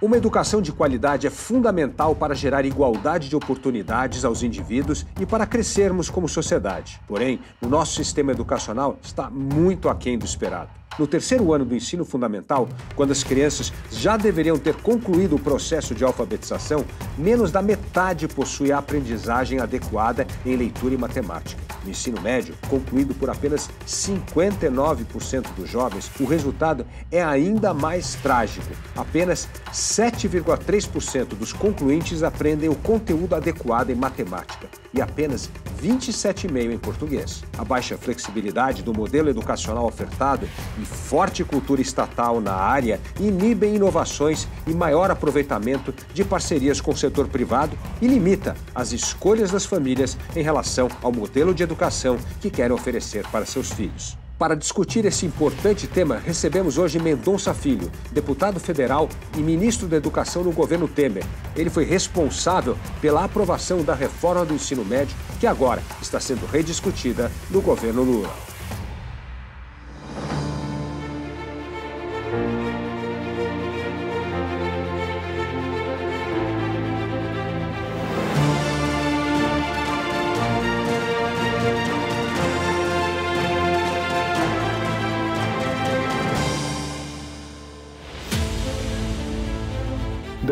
Uma educação de qualidade é fundamental para gerar igualdade de oportunidades aos indivíduos e para crescermos como sociedade. Porém, o nosso sistema educacional está muito aquém do esperado. No terceiro ano do ensino fundamental, quando as crianças já deveriam ter concluído o processo de alfabetização, menos da metade possui a aprendizagem adequada em leitura e matemática. No ensino médio, concluído por apenas 59% dos jovens, o resultado é ainda mais trágico. Apenas 7,3% dos concluintes aprendem o conteúdo adequado em matemática e apenas 27,5% em português. A baixa flexibilidade do modelo educacional ofertado e forte cultura estatal na área inibem inovações e maior aproveitamento de parcerias com o setor privado e limita as escolhas das famílias em relação ao modelo de educação que querem oferecer para seus filhos. Para discutir esse importante tema, recebemos hoje Mendonça Filho, deputado federal e ministro da Educação no governo Temer. Ele foi responsável pela aprovação da reforma do ensino médio, que agora está sendo rediscutida no governo Lula.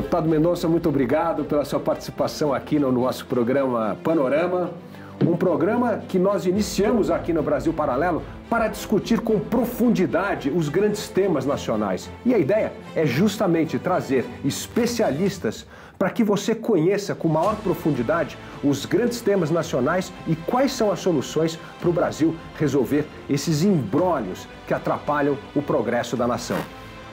Deputado Mendonça, muito obrigado pela sua participação aqui no nosso programa Panorama. Um programa que nós iniciamos aqui no Brasil Paralelo para discutir com profundidade os grandes temas nacionais. E a ideia é justamente trazer especialistas para que você conheça com maior profundidade os grandes temas nacionais e quais são as soluções para o Brasil resolver esses imbrólios que atrapalham o progresso da nação.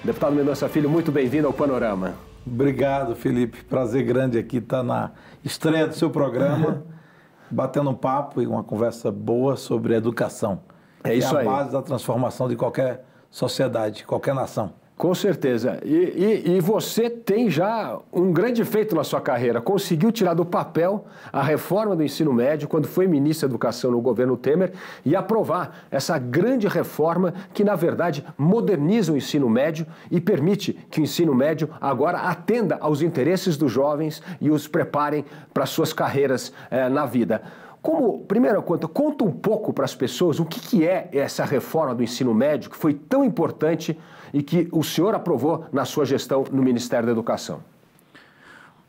Deputado Mendonça Filho, muito bem-vindo ao Panorama. Obrigado, Felipe. Prazer grande aqui estar tá na estreia do seu programa, batendo um papo e uma conversa boa sobre educação. É, é isso é a aí. base da transformação de qualquer sociedade, qualquer nação. Com certeza. E, e, e, você tem já um grande feito na sua carreira. Conseguiu tirar do papel a reforma do ensino médio quando foi ministro da Educação no governo Temer e aprovar essa grande reforma que, na verdade, moderniza o ensino médio e permite que o ensino médio agora atenda aos interesses dos jovens e os preparem para suas carreiras eh, na vida. Como, primeira conta, conta um pouco para as pessoas o que, que é essa reforma do ensino médio que foi tão importante e que o senhor aprovou na sua gestão no Ministério da Educação?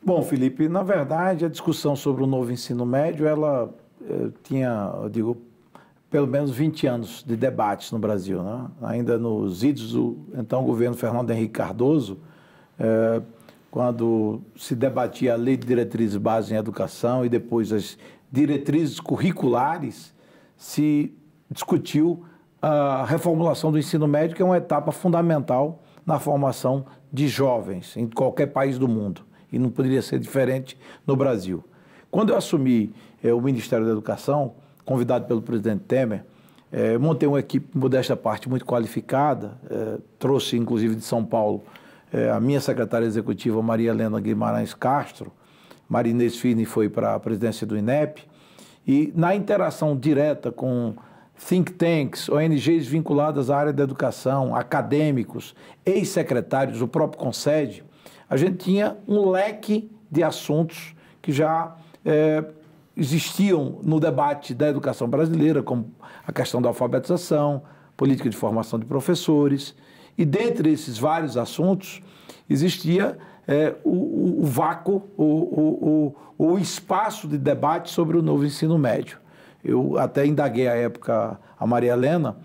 Bom, Felipe, na verdade, a discussão sobre o novo ensino médio, ela eh, tinha, eu digo, pelo menos 20 anos de debates no Brasil. Né? Ainda nos idos do então governo Fernando Henrique Cardoso, eh, quando se debatia a lei de diretrizes básicas em educação e depois as diretrizes curriculares, se discutiu a reformulação do ensino médio, que é uma etapa fundamental na formação de jovens em qualquer país do mundo. E não poderia ser diferente no Brasil. Quando eu assumi eh, o Ministério da Educação, convidado pelo presidente Temer, eh, montei uma equipe, modesta parte, muito qualificada, eh, trouxe inclusive de São Paulo a minha secretária executiva, Maria Helena Guimarães Castro, Marinês Fini foi para a presidência do INEP, e na interação direta com think tanks, ONGs vinculadas à área da educação, acadêmicos, ex-secretários, o próprio Concede, a gente tinha um leque de assuntos que já é, existiam no debate da educação brasileira, como a questão da alfabetização, política de formação de professores, e dentre esses vários assuntos existia é, o, o, o, vácuo, o, o, o espaço de debate sobre o novo ensino médio eu até indaguei à época a Maria Helena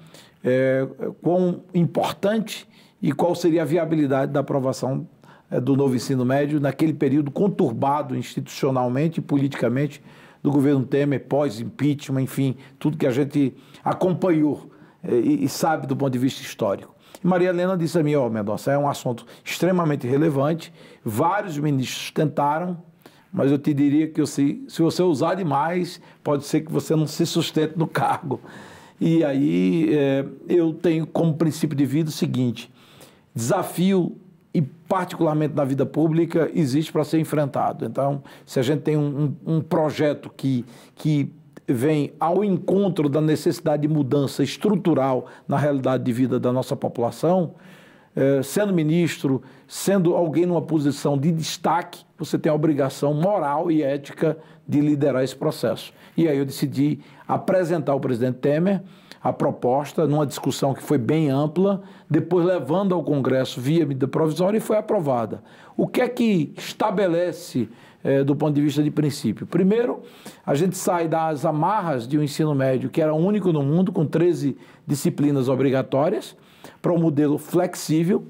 é, quão importante e qual seria a viabilidade da aprovação é, do novo ensino médio naquele período conturbado institucionalmente e politicamente do governo Temer, pós-impeachment, enfim, tudo que a gente acompanhou é, e, sabe do ponto de vista histórico. E Maria Helena disse a mim, ó, oh, Mendonça, é um assunto extremamente relevante, vários ministros tentaram, mas eu te diria que se, se você usar demais, pode ser que você não se sustente no cargo. E aí é, eu tenho como princípio de vida o seguinte: desafio e particularmente na vida pública existe para ser enfrentado. Então, se a gente tem um, um, um projeto que, que vem ao encontro da necessidade de mudança estrutural na realidade de vida da nossa população, eh, sendo ministro, sendo alguém numa posição de destaque, você tem a obrigação moral e ética de liderar esse processo. E aí eu decidi apresentar ao presidente Temer a proposta numa discussão que foi bem ampla, depois levando ao Congresso via medida provisória e foi aprovada. O que é que estabelece eh, do ponto de vista de princípio? Primeiro, a gente sai das amarras de um ensino médio que era único no mundo, com 13 disciplinas obrigatórias para um modelo flexível,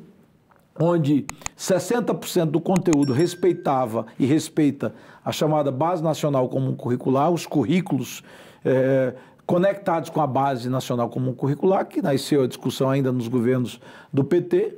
onde 60% do conteúdo respeitava e respeita a chamada Base Nacional Comum Curricular, os currículos é, conectados com a Base Nacional Comum Curricular, que nasceu a discussão ainda nos governos do PT,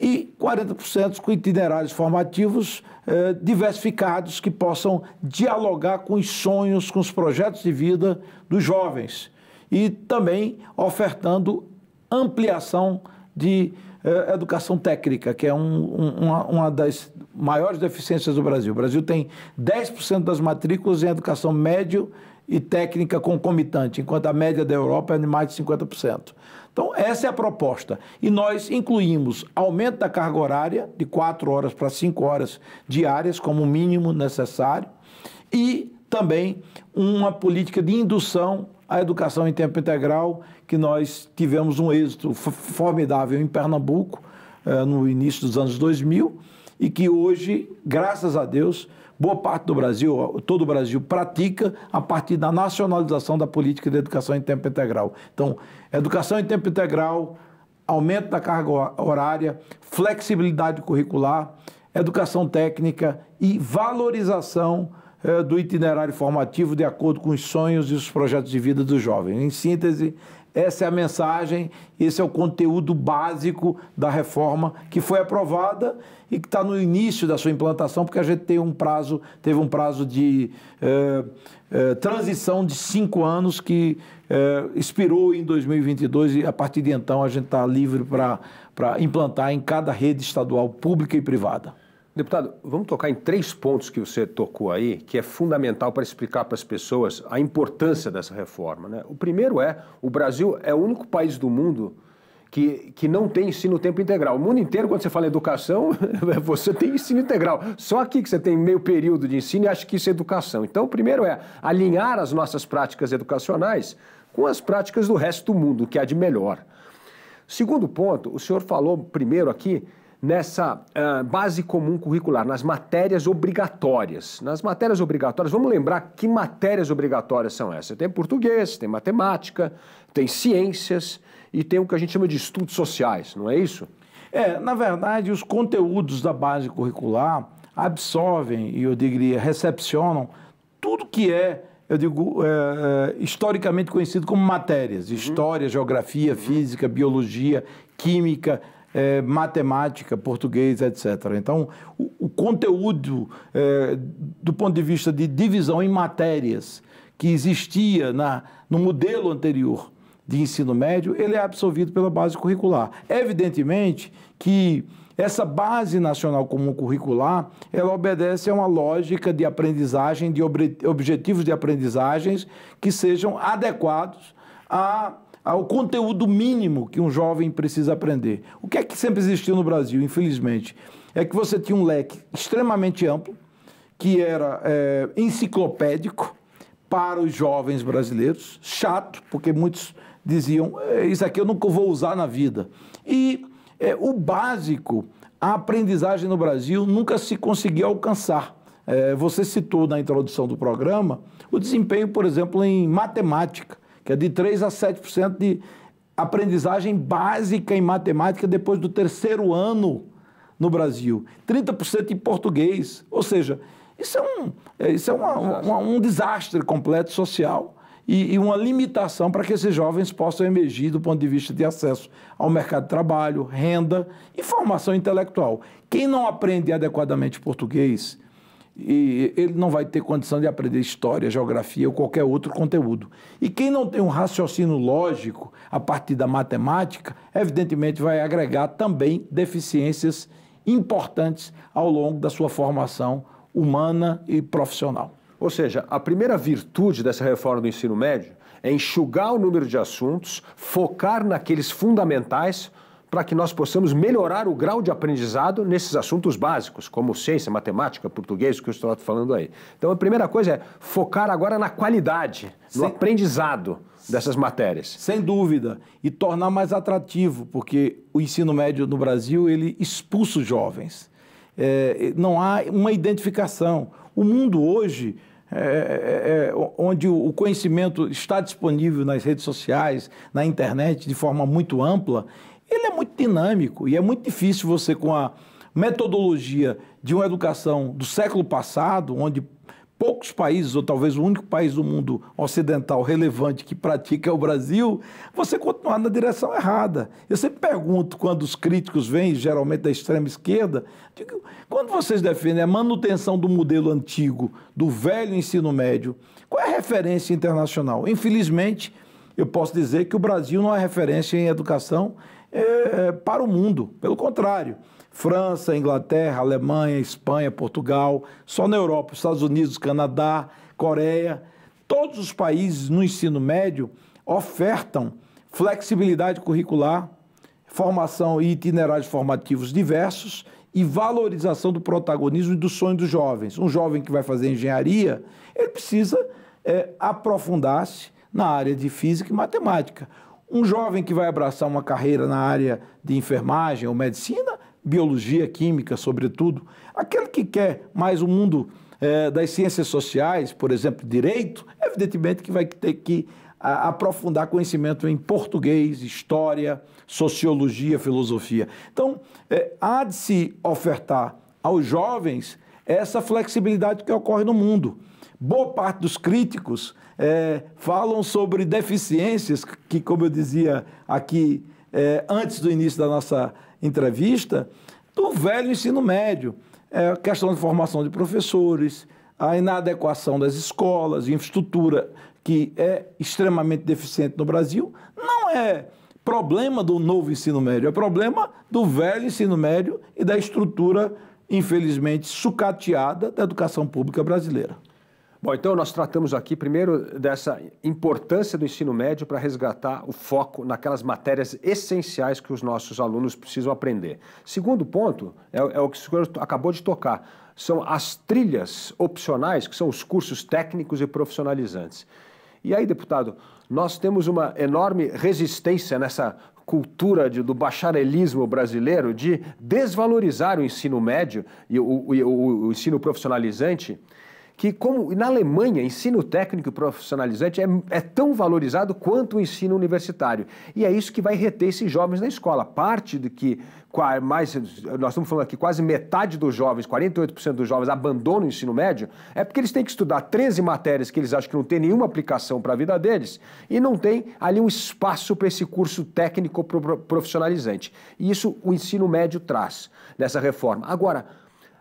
e 40% com itinerários formativos eh, diversificados que possam dialogar com os sonhos, com os projetos de vida dos jovens e também ofertando ampliação de eh, educação técnica, que é um, um, uma, uma, das maiores deficiências do Brasil. O Brasil tem 10% das matrículas em educação médio e técnica concomitante, enquanto a média da Europa é de mais de 50%. Então, essa é a proposta. E nós incluímos aumento da carga horária de 4 horas para 5 horas diárias, como mínimo necessário, e também uma política de indução a educação em tempo integral, que nós tivemos um êxito formidável em Pernambuco eh, no início dos anos 2000 e que hoje, graças a Deus, boa parte do Brasil, todo o Brasil pratica a partir da nacionalização da política de educação em tempo integral. Então, educação em tempo integral, aumento da carga horária, flexibilidade curricular, educação técnica e valorização é, do itinerário formativo de acordo com os sonhos e os projetos de vida do jovem. Em síntese, essa é a mensagem, esse é o conteúdo básico da reforma que foi aprovada e que está no início da sua implantação, porque a gente tem um prazo, teve um prazo de é, é, transição de cinco anos que é, expirou em 2022 e a partir de então a gente está livre para implantar em cada rede estadual pública e privada. Deputado, vamos tocar em três pontos que você tocou aí, que é fundamental para explicar para as pessoas a importância dessa reforma. Né? O primeiro é: o Brasil é o único país do mundo que, que não tem ensino tempo integral. O mundo inteiro, quando você fala educação, você tem ensino integral. Só aqui que você tem meio período de ensino e acha que isso é educação. Então, o primeiro é alinhar as nossas práticas educacionais com as práticas do resto do mundo, que há de melhor. Segundo ponto, o senhor falou primeiro aqui nessa uh, base comum curricular, nas matérias obrigatórias. Nas matérias obrigatórias, vamos lembrar que matérias obrigatórias são essas. Tem português, tem matemática, tem ciências e tem o que a gente chama de estudos sociais, não é isso? É, na verdade, os conteúdos da base curricular absorvem e eu diria recepcionam tudo que é eu digo, é, é historicamente conhecido como matérias: uhum. história, uhum. geografia, física, biologia, química, é, matemática, português, etc. Então, o, o conteúdo, é, do ponto de vista de divisão em matérias que existia na, no modelo anterior de ensino médio, ele é absorvido pela base curricular. Evidentemente que essa base nacional comum curricular, ela obedece a uma lógica de aprendizagem, de objetivos de aprendizagens que sejam adequados a ao conteúdo mínimo que um jovem precisa aprender. O que é que sempre existiu no Brasil, infelizmente? É que você tinha um leque extremamente amplo, que era é, enciclopédico para os jovens brasileiros, chato, porque muitos diziam: eh, Isso aqui eu nunca vou usar na vida. E é, o básico, a aprendizagem no Brasil nunca se conseguia alcançar. É, você citou na introdução do programa o desempenho, por exemplo, em matemática que é de 3 a 7% de aprendizagem básica em matemática depois do terceiro ano no Brasil, 30% em português, ou seja, isso é um, é, isso é uma, uma, um desastre completo social e, e uma limitação para que esses jovens possam emergir do ponto de vista de acesso ao mercado de trabalho, renda e formação intelectual. Quem não aprende adequadamente português, e ele não vai ter condição de aprender história, geografia ou qualquer outro conteúdo. E quem não tem um raciocínio lógico a partir da matemática, evidentemente vai agregar também deficiências importantes ao longo da sua formação humana e profissional. Ou seja, a primeira virtude dessa reforma do ensino médio é enxugar o número de assuntos, focar naqueles fundamentais para que nós possamos melhorar o grau de aprendizado nesses assuntos básicos, como ciência, matemática, português, que eu estou falando aí. Então, a primeira coisa é focar agora na qualidade, Sem... no aprendizado dessas matérias. Sem dúvida, e tornar mais atrativo, porque o ensino médio no Brasil, ele expulsa os jovens. É, não há uma identificação. O mundo hoje... É, é, é, onde o conhecimento está disponível nas redes sociais, na internet, de forma muito ampla, ele é muito dinâmico e é muito difícil você, com a metodologia de uma educação do século passado, onde poucos países, ou talvez o único país do mundo ocidental relevante que pratica é o Brasil, você continuar na direção errada. Eu sempre pergunto, quando os críticos vêm, geralmente da extrema esquerda, digo, quando vocês defendem a manutenção do modelo antigo, do velho ensino médio, qual é a referência internacional? Infelizmente, eu posso dizer que o Brasil não é referência em educação é, para o mundo. Pelo contrário, França, Inglaterra, Alemanha, Espanha, Portugal, só na Europa, Estados Unidos, Canadá, Coreia, todos os países no ensino médio ofertam flexibilidade curricular, formação e itinerários formativos diversos e valorização do protagonismo e do sonho dos jovens. Um jovem que vai fazer engenharia, ele precisa é, aprofundar-se na área de física e matemática. Um jovem que vai abraçar uma carreira na área de enfermagem ou medicina, biologia, química, sobretudo. Aquele que quer mais o um mundo eh, das ciências sociais, por exemplo, direito, evidentemente que vai ter que a, aprofundar conhecimento em português, história, sociologia, filosofia. Então, eh, há de se ofertar aos jovens essa flexibilidade que ocorre no mundo. Boa parte dos críticos é, falam sobre deficiências, que, como eu dizia aqui é, antes do início da nossa entrevista, do velho ensino médio. É, questão de formação de professores, a inadequação das escolas, infraestrutura que é extremamente deficiente no Brasil, não é problema do novo ensino médio, é problema do velho ensino médio e da estrutura, infelizmente, sucateada da educação pública brasileira. Bom, então nós tratamos aqui primeiro dessa importância do ensino médio para resgatar o foco naquelas matérias essenciais que os nossos alunos precisam aprender. Segundo ponto, é, é o que o senhor acabou de tocar, são as trilhas opcionais, que são os cursos técnicos e profissionalizantes. E aí, deputado, nós temos uma enorme resistência nessa cultura de, do bacharelismo brasileiro de desvalorizar o ensino médio e o, o, o, o ensino profissionalizante que, como na Alemanha, ensino técnico e profissionalizante é, é tão valorizado quanto o ensino universitário. E é isso que vai reter esses jovens na escola. Parte do que mais, nós estamos falando aqui, quase metade dos jovens, 48% dos jovens abandonam o ensino médio, é porque eles têm que estudar 13 matérias que eles acham que não tem nenhuma aplicação para a vida deles e não tem ali um espaço para esse curso técnico profissionalizante. E isso o ensino médio traz nessa reforma. Agora,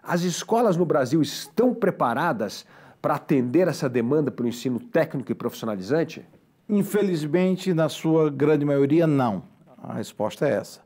as escolas no Brasil estão preparadas para atender essa demanda para o ensino técnico e profissionalizante? Infelizmente, na sua grande maioria, não. A resposta é essa.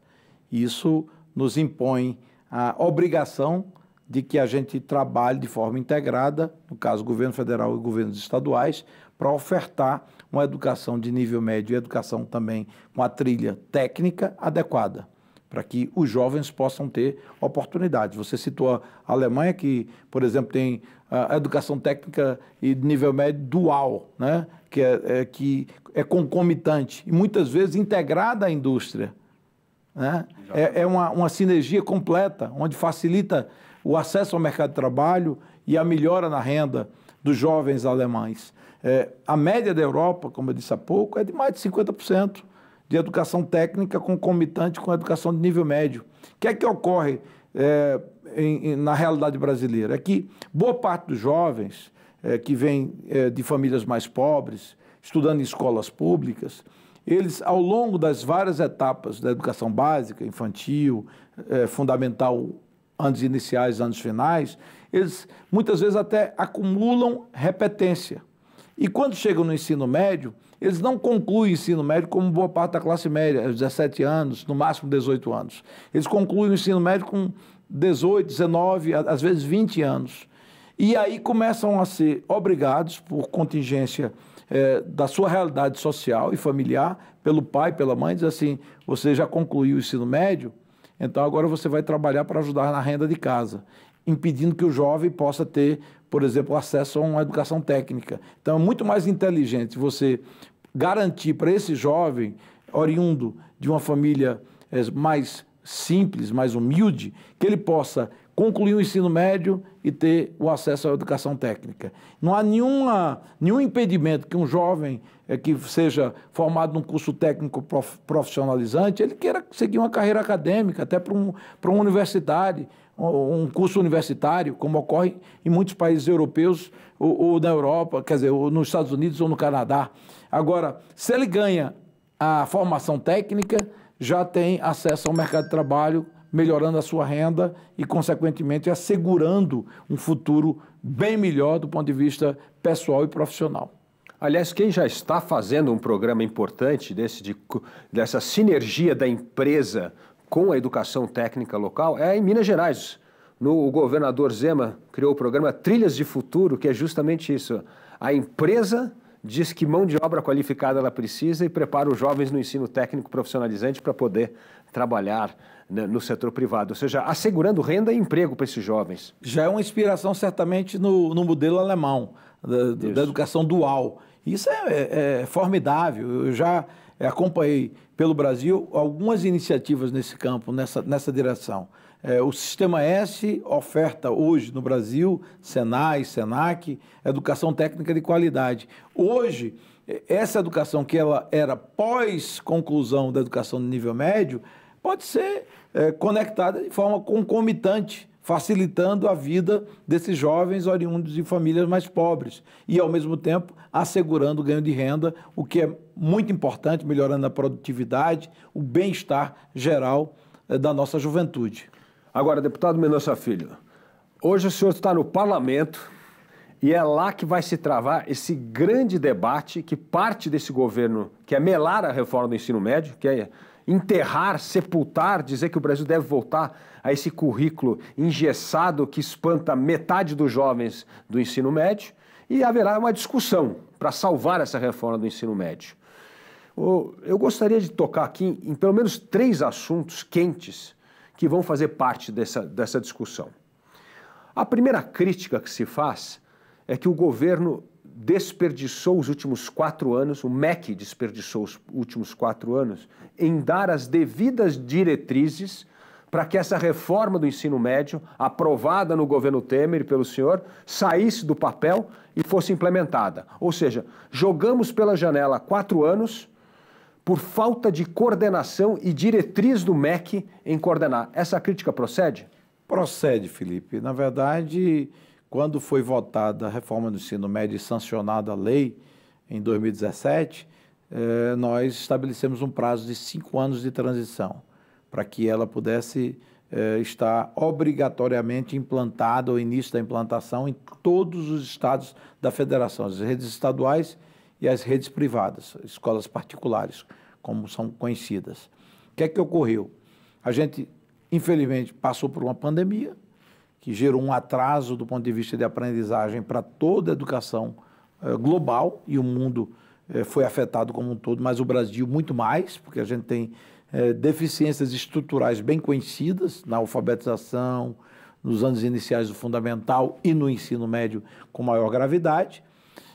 Isso nos impõe a obrigação de que a gente trabalhe de forma integrada, no caso, governo federal e governos estaduais, para ofertar uma educação de nível médio e educação também com a trilha técnica adequada para que os jovens possam ter oportunidades. Você citou a Alemanha, que, por exemplo, tem a educação técnica e nível médio dual, né? que, é, é, que é concomitante e muitas vezes integrada à indústria. Né? É, é uma, uma sinergia completa, onde facilita o acesso ao mercado de trabalho e a melhora na renda dos jovens alemães. É, a média da Europa, como eu disse há pouco, é de mais de 50% de educação técnica concomitante com a educação de nível médio. O que é que ocorre é, em, em, na realidade brasileira? É que boa parte dos jovens é, que vêm é, de famílias mais pobres, estudando em escolas públicas, eles, ao longo das várias etapas da educação básica, infantil, fundamental, anos iniciais, anos finais, eles muitas vezes até acumulam repetência. E quando chegam no ensino médio, eles não concluem o ensino médio como boa parte da classe média, aos é, 17 anos, no máximo 18 anos. Eles concluem o ensino médio com 18, 19, às vezes 20 anos. E aí começam a ser obrigados, por contingência é, da sua realidade social e familiar, pelo pai, pela mãe, dizer assim: você já concluiu o ensino médio, então agora você vai trabalhar para ajudar na renda de casa, impedindo que o jovem possa ter, por exemplo, acesso a uma educação técnica. Então é muito mais inteligente você garantir para esse jovem, oriundo de uma família é, mais simples, mais humilde, que ele possa concluir o ensino médio e ter o acesso à educação técnica. Não há nenhuma, nenhum impedimento que um jovem é, que seja formado num curso técnico prof, profissionalizante, ele queira seguir uma carreira acadêmica, até para um, uma universidade, um curso universitário, como ocorre em muitos países europeus, ou, ou na Europa, quer dizer, ou nos Estados Unidos ou no Canadá. Agora, se ele ganha a formação técnica, já tem acesso ao mercado de trabalho, melhorando a sua renda e, consequentemente, assegurando um futuro bem melhor do ponto de vista pessoal e profissional. Aliás, quem já está fazendo um programa importante desse de, dessa sinergia da empresa com a educação técnica local é em Minas Gerais. No, o governador Zema criou o programa Trilhas de Futuro, que é justamente isso. A empresa diz que mão de obra qualificada ela precisa e prepara os jovens no ensino técnico profissionalizante para poder trabalhar né, no setor privado, ou seja, assegurando renda e emprego para esses jovens. Já é uma inspiração, certamente, no, no modelo alemão, da, da, educação dual. Isso é, é, é formidável. Eu já acompanhei pelo Brasil algumas iniciativas nesse campo, nessa, nessa direção. É, o Sistema S oferta hoje no Brasil, Senai, Senac, educação técnica de qualidade. Hoje, é, essa educação que ela era pós-conclusão da educação de nível médio, pode ser é, conectada de forma concomitante, facilitando a vida desses jovens oriundos de famílias mais pobres e, ao mesmo tempo, assegurando o ganho de renda, o que é muito importante, melhorando a produtividade, o bem-estar geral é, da nossa juventude. Agora, deputado Mendonça Filho, hoje o senhor está no parlamento e é lá que vai se travar esse grande debate que parte desse governo, que é melar a reforma do ensino médio, que é enterrar, sepultar, dizer que o Brasil deve voltar a esse currículo engessado que espanta metade dos jovens do ensino médio. E haverá uma discussão para salvar essa reforma do ensino médio. Eu gostaria de tocar aqui em pelo menos três assuntos quentes que vão fazer parte dessa, dessa discussão. A primeira crítica que se faz é que o governo desperdiçou os últimos quatro anos, o MEC desperdiçou os últimos quatro anos, em dar as devidas diretrizes para que essa reforma do ensino médio, aprovada no governo Temer pelo senhor, saísse do papel e fosse implementada. Ou seja, jogamos pela janela quatro anos por falta de coordenação e diretriz do MEC em coordenar. Essa crítica procede? Procede, Felipe. Na verdade, quando foi votada a reforma do ensino médio e sancionada a lei em 2017, eh, nós estabelecemos um prazo de cinco anos de transição para que ela pudesse eh, estar obrigatoriamente implantada, ou início da implantação, em todos os estados da federação, as redes estaduais e as redes privadas, escolas particulares, como são conhecidas. O que é que ocorreu? A gente, infelizmente, passou por uma pandemia que gerou um atraso do ponto de vista de aprendizagem para toda a educação eh, global e o mundo eh, foi afetado como um todo, mas o Brasil muito mais, porque a gente tem eh, deficiências estruturais bem conhecidas na alfabetização, nos anos iniciais do fundamental e no ensino médio com maior gravidade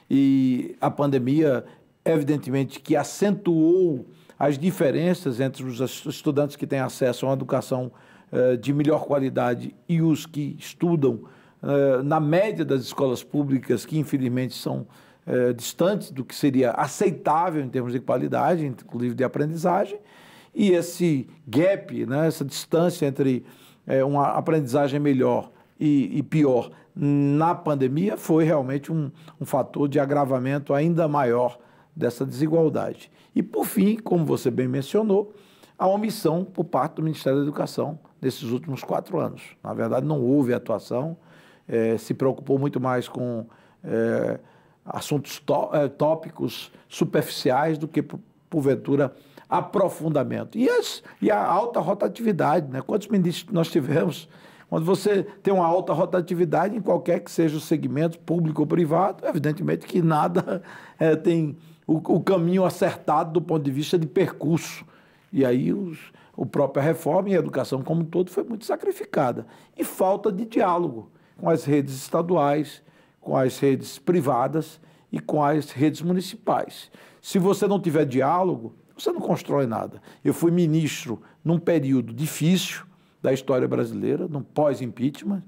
e a pandemia, evidentemente, que acentuou as diferenças entre os estudantes que têm acesso a uma educação eh, de melhor qualidade e os que estudam eh, na média das escolas públicas, que infelizmente são eh, distantes do que seria aceitável em termos de qualidade, inclusive de aprendizagem, e esse gap, né, essa distância entre eh, uma aprendizagem melhor e, e pior na pandemia foi realmente um, um fator de agravamento ainda maior dessa desigualdade. E, por fim, como você bem mencionou, a omissão por parte do Ministério da Educação nesses últimos quatro anos. Na verdade, não houve atuação, eh, se preocupou muito mais com eh, assuntos eh, tópicos superficiais do que, porventura, aprofundamento. E, as, e a alta rotatividade, né? quantos ministros nós tivemos quando você tem uma alta rotatividade em qualquer que seja o segmento, público ou privado, evidentemente que nada é, tem o, o, caminho acertado do ponto de vista de percurso. E aí os, o própria reforma e a educação como um todo foi muito sacrificada. E falta de diálogo com as redes estaduais, com as redes privadas e com as redes municipais. Se você não tiver diálogo, você não constrói nada. Eu fui ministro num período difícil, da história brasileira, no pós-impeachment,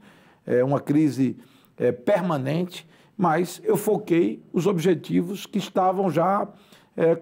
é uma crise é, permanente, mas eu foquei os objetivos que estavam já é,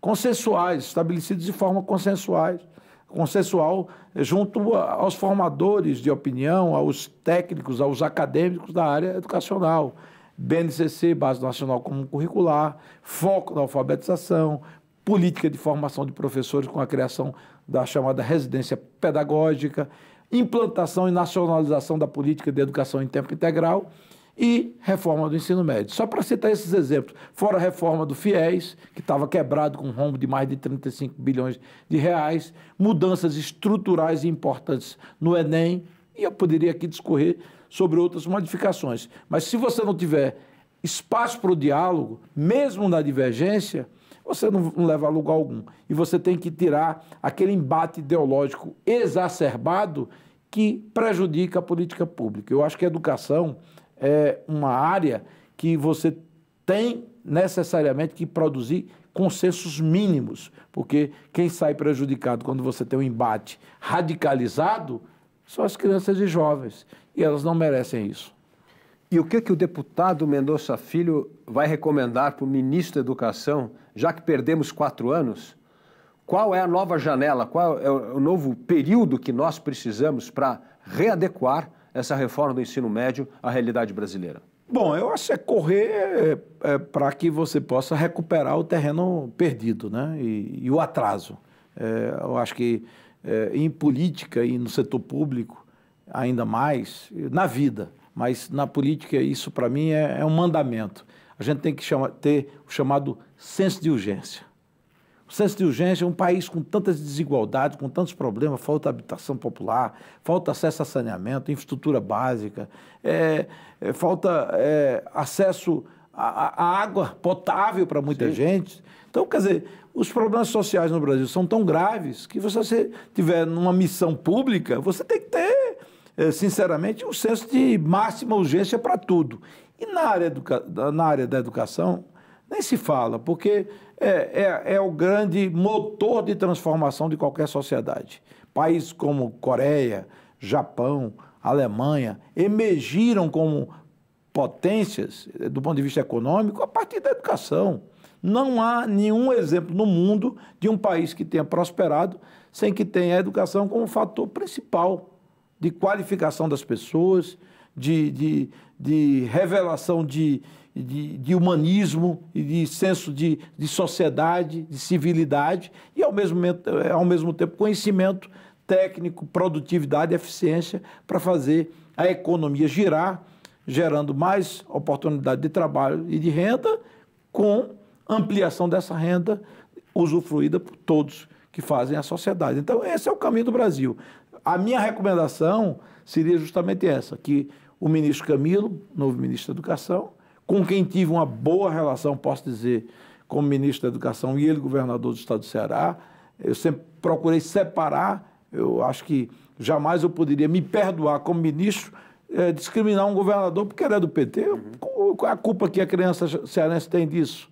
consensuais, estabelecidos de forma consensuais, consensual é, junto aos formadores de opinião, aos técnicos, aos acadêmicos da área educacional. BNCC, Base Nacional Comum Curricular, foco na alfabetização, política de formação de professores com a criação da chamada residência pedagógica, implantação e nacionalização da política de educação em tempo integral e reforma do ensino médio. Só para citar esses exemplos, fora a reforma do FIES, que estava quebrado com um rombo de mais de 35 bilhões de reais, mudanças estruturais importantes no Enem, e eu poderia aqui discorrer sobre outras modificações. Mas se você não tiver espaço para o diálogo, mesmo na divergência, você não, não leva a lugar algum. E você tem que tirar aquele embate ideológico exacerbado que prejudica a política pública. Eu acho que a educação é uma área que você tem necessariamente que produzir consensos mínimos, porque quem sai prejudicado quando você tem um embate radicalizado são as crianças e jovens, e elas não merecem isso. E o que, que o deputado Mendonça Filho vai recomendar para o ministro da Educação já que perdemos quatro anos, qual é a nova janela, qual é o é novo período que nós precisamos para readequar essa reforma do ensino médio à realidade brasileira? Bom, eu acho que é correr é, é para que você possa recuperar o terreno perdido né? e, e o atraso. É, eu acho que é, em política e no setor público, ainda mais, na vida, mas na política, isso para mim é, é, um mandamento. A gente tem que chama, ter o chamado senso de urgência. O senso de urgência é um país com tantas desigualdades, com tantos problemas, falta habitação popular, falta acesso a saneamento, infraestrutura básica, é, é, falta é, acesso à, água potável para muita Sim. gente. Então, quer dizer, os problemas sociais no Brasil são tão graves que se você tiver numa missão pública, você tem que ter, é, sinceramente, um senso de máxima urgência para tudo. E na área, na área da educação, nem se fala, porque é, é, é o grande motor de transformação de qualquer sociedade. Países como Coreia, Japão, Alemanha emergiram como potências, eh, do ponto de vista econômico, a partir da educação. Não há nenhum exemplo no mundo de um país que tenha prosperado sem que tenha a educação como fator principal de qualificação das pessoas, de, de, de revelação de, de, de humanismo e de senso de, de sociedade, de civilidade e, ao mesmo, eh, ao mesmo tempo, conhecimento técnico, produtividade, eficiência para fazer a economia girar, gerando mais oportunidade de trabalho e de renda, com ampliação dessa renda usufruída por todos que fazem a sociedade. Então, esse é o caminho do Brasil. A minha recomendação seria justamente essa, que o ministro Camilo, novo ministro da Educação, com quem tive uma boa relação, posso dizer, como ministro da Educação e ele governador do estado do Ceará. Eu sempre procurei separar, eu acho que jamais eu poderia me perdoar como ministro é, discriminar um governador porque era do PT. Uhum. Qual é a culpa que a criança cearense tem disso?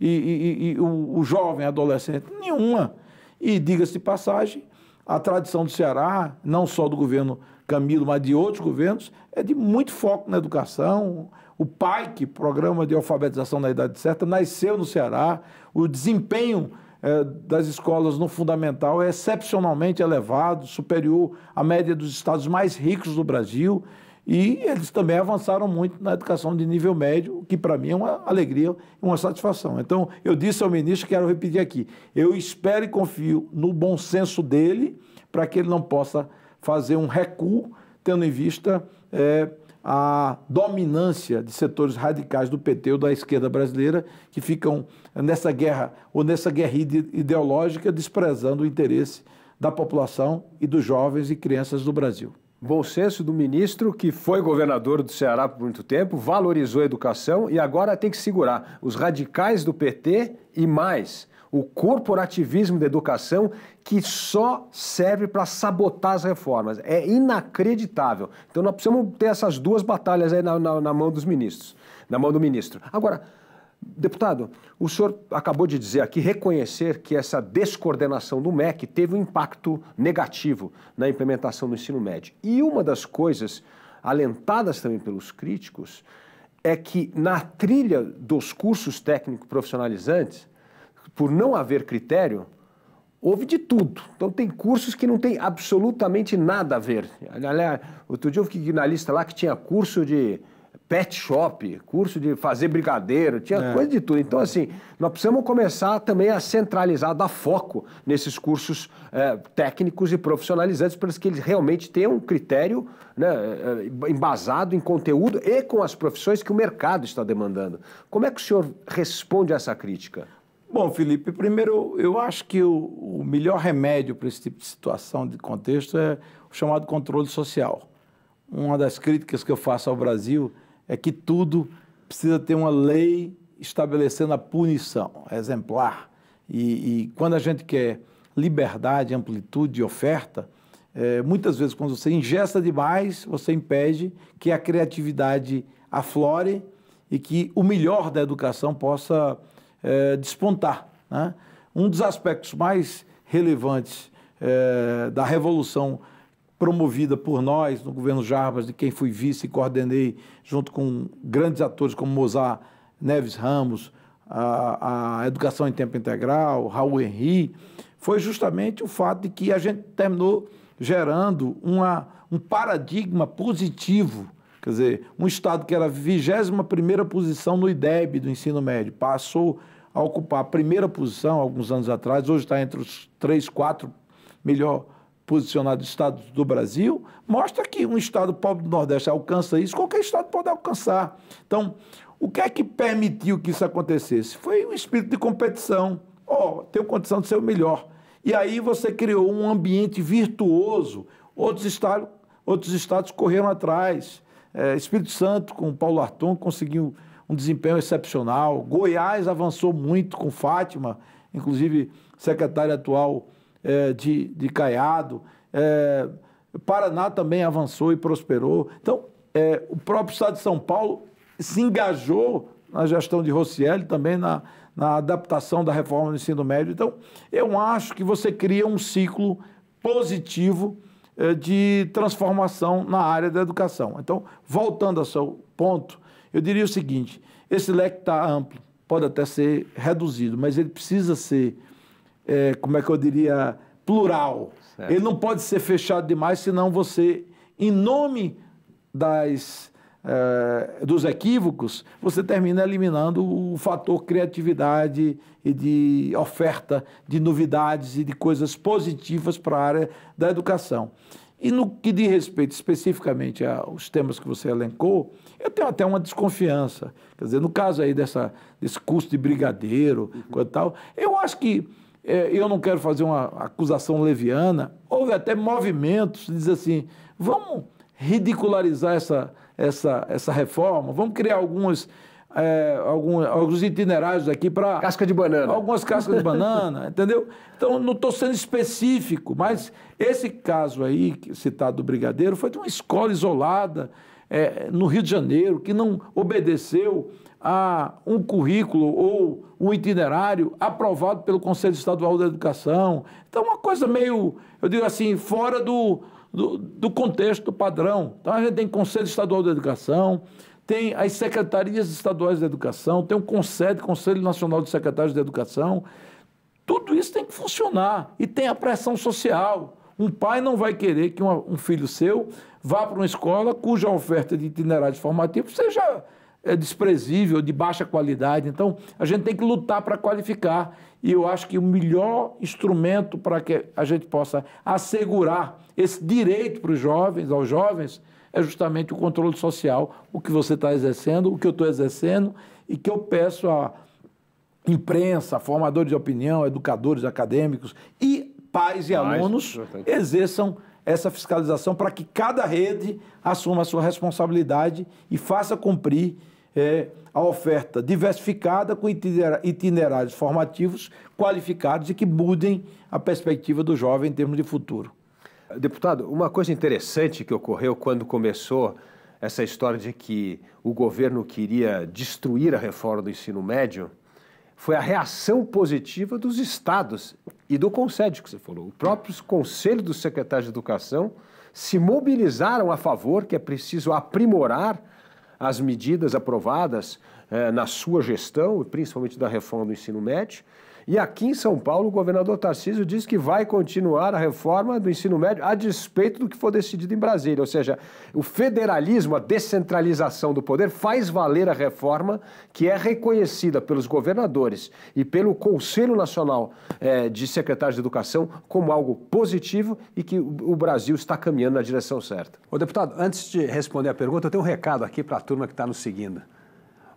E, e, e o, o, jovem, adolescente? Nenhuma. E diga-se de passagem, a tradição do Ceará, não só do governo Camilo, mas de outros governos, é de muito foco na educação, o PAIC, Programa de Alfabetização na Idade Certa, nasceu no Ceará. O desempenho eh, das escolas no fundamental é excepcionalmente elevado, superior à média dos estados mais ricos do Brasil. E eles também avançaram muito na educação de nível médio, que para mim é uma alegria, uma satisfação. Então, eu disse ao ministro, quero repetir aqui, eu espero e confio no bom senso dele para que ele não possa fazer um recuo, tendo em vista é, a dominância de setores radicais do PT ou da esquerda brasileira que ficam nessa guerra ou nessa guerra ideológica desprezando o interesse da população e dos jovens e crianças do Brasil. Bom senso do ministro, que foi governador do Ceará por muito tempo, valorizou a educação e agora tem que segurar os radicais do PT e mais o corporativismo da educação que só serve para sabotar as reformas. É inacreditável. Então nós precisamos ter essas duas batalhas aí na, na, na mão dos ministros, na mão do ministro. Agora, Deputado, o senhor acabou de dizer aqui, reconhecer que essa descoordenação do MEC teve um impacto negativo na implementação do ensino médio. E uma das coisas alentadas também pelos críticos é que na trilha dos cursos técnicos profissionalizantes, por não haver critério, houve de tudo. Então tem cursos que não tem absolutamente nada a ver. Aliás, outro dia eu fiquei na lista lá que tinha curso de pet shop, curso de fazer brigadeiro, tinha é. coisa de tudo. Então, assim, nós precisamos começar também a centralizar, dar foco nesses cursos é, técnicos e profissionalizantes para que eles realmente tenham um critério né, é, é, embasado em conteúdo e com as profissões que o mercado está demandando. Como é que o senhor responde a essa crítica? Bom, Felipe, primeiro eu acho que o, o melhor remédio para esse tipo de situação, de contexto, é o chamado controle social. Uma das críticas que eu faço ao Brasil é que tudo precisa ter uma lei estabelecendo a punição exemplar. E, e quando a gente quer liberdade, amplitude de oferta, é, muitas vezes quando você ingesta demais, você impede que a criatividade aflore e que o melhor da educação possa é, despontar. Né? Um dos aspectos mais relevantes é, da revolução promovida por nós no governo Jarbas, de quem fui vice e coordenei, junto com grandes atores como Mozart Neves Ramos, a, a Educação em Tempo Integral, Raul Henri, foi justamente o fato de que a gente terminou gerando uma, um paradigma positivo Quer dizer, um estado que era a 21 posição no IDEB do ensino médio passou a ocupar a primeira posição alguns anos atrás, hoje está entre os três, quatro melhor posicionados estados do Brasil, mostra que um estado pobre do Nordeste alcança isso, qualquer estado pode alcançar. Então, o que é que permitiu que isso acontecesse? Foi um espírito de competição. Ó, oh, tenho condição de ser o melhor. E aí você criou um ambiente virtuoso. Outros estados, outros estados correram atrás. É, Espírito Santo, com Paulo Arton, conseguiu um desempenho excepcional. Goiás avançou muito com Fátima, inclusive secretária atual é, de, de Caiado. É, Paraná também avançou e prosperou. Então, é, o próprio Estado de São Paulo se engajou na gestão de Rocieli, também na, na adaptação da reforma do ensino médio. Então, eu acho que você cria um ciclo positivo eh, de transformação na área da educação. Então, voltando ao seu ponto, eu diria o seguinte: esse leque está amplo, pode até ser reduzido, mas ele precisa ser, é, como é que eu diria, plural. Certo. Ele não pode ser fechado demais, senão você, em nome das é, dos equívocos, você termina eliminando o fator criatividade e de oferta de novidades e de coisas positivas para a área da educação. E no que diz respeito especificamente aos temas que você elencou, eu tenho até uma desconfiança. Quer dizer, no caso aí dessa, desse curso de brigadeiro, uhum. tal, eu acho que, é, eu não quero fazer uma acusação leviana, houve até movimentos que dizem assim, vamos ridicularizar essa, essa, essa reforma, vamos criar alguns, é, alguns, alguns itinerários aqui para. Casca de banana. Algumas cascas de banana, entendeu? Então, não estou sendo específico, mas esse caso aí, citado do Brigadeiro, foi de uma escola isolada é, no Rio de Janeiro, que não obedeceu a um currículo ou um itinerário aprovado pelo Conselho Estadual da Educação. Então, uma coisa meio, eu digo assim, fora do, do, do contexto, do padrão. Então, a gente tem Conselho Estadual de Educação, tem as secretarias estaduais de educação, tem o CONSED, Conselho Nacional de Secretários de Educação. Tudo isso tem que funcionar. E tem a pressão social. Um pai não vai querer que um filho seu vá para uma escola cuja oferta de itinerários formativos seja é, desprezível, de baixa qualidade. Então, a gente tem que lutar para qualificar. E eu acho que o melhor instrumento para que a gente possa assegurar esse direito para os jovens, aos jovens, é justamente o controle social, o que você está exercendo, o que eu estou exercendo, e que eu peço à imprensa, formadores de opinião, educadores acadêmicos e pais e alunos importante. exerçam essa fiscalização para que cada rede assuma a sua responsabilidade e faça cumprir é, a oferta diversificada com itinerários formativos qualificados e que mudem a perspectiva do jovem em termos de futuro. Deputado, uma coisa interessante que ocorreu quando começou essa história de que o governo queria destruir a reforma do ensino médio foi a reação positiva dos estados e do Conselho, que você falou. O próprio Conselho dos Secretários de Educação se mobilizaram a favor que é preciso aprimorar as medidas aprovadas eh, na sua gestão, principalmente da reforma do ensino médio, e aqui em São Paulo, o governador Tarcísio diz que vai continuar a reforma do ensino médio a despeito do que for decidido em Brasília. Ou seja, o federalismo, a descentralização do poder, faz valer a reforma que é reconhecida pelos governadores e pelo Conselho Nacional eh, de Secretários de Educação como algo positivo e que o Brasil está caminhando na direção certa. Ô, deputado, antes de responder a pergunta, eu tenho um recado aqui para a turma que está nos seguindo.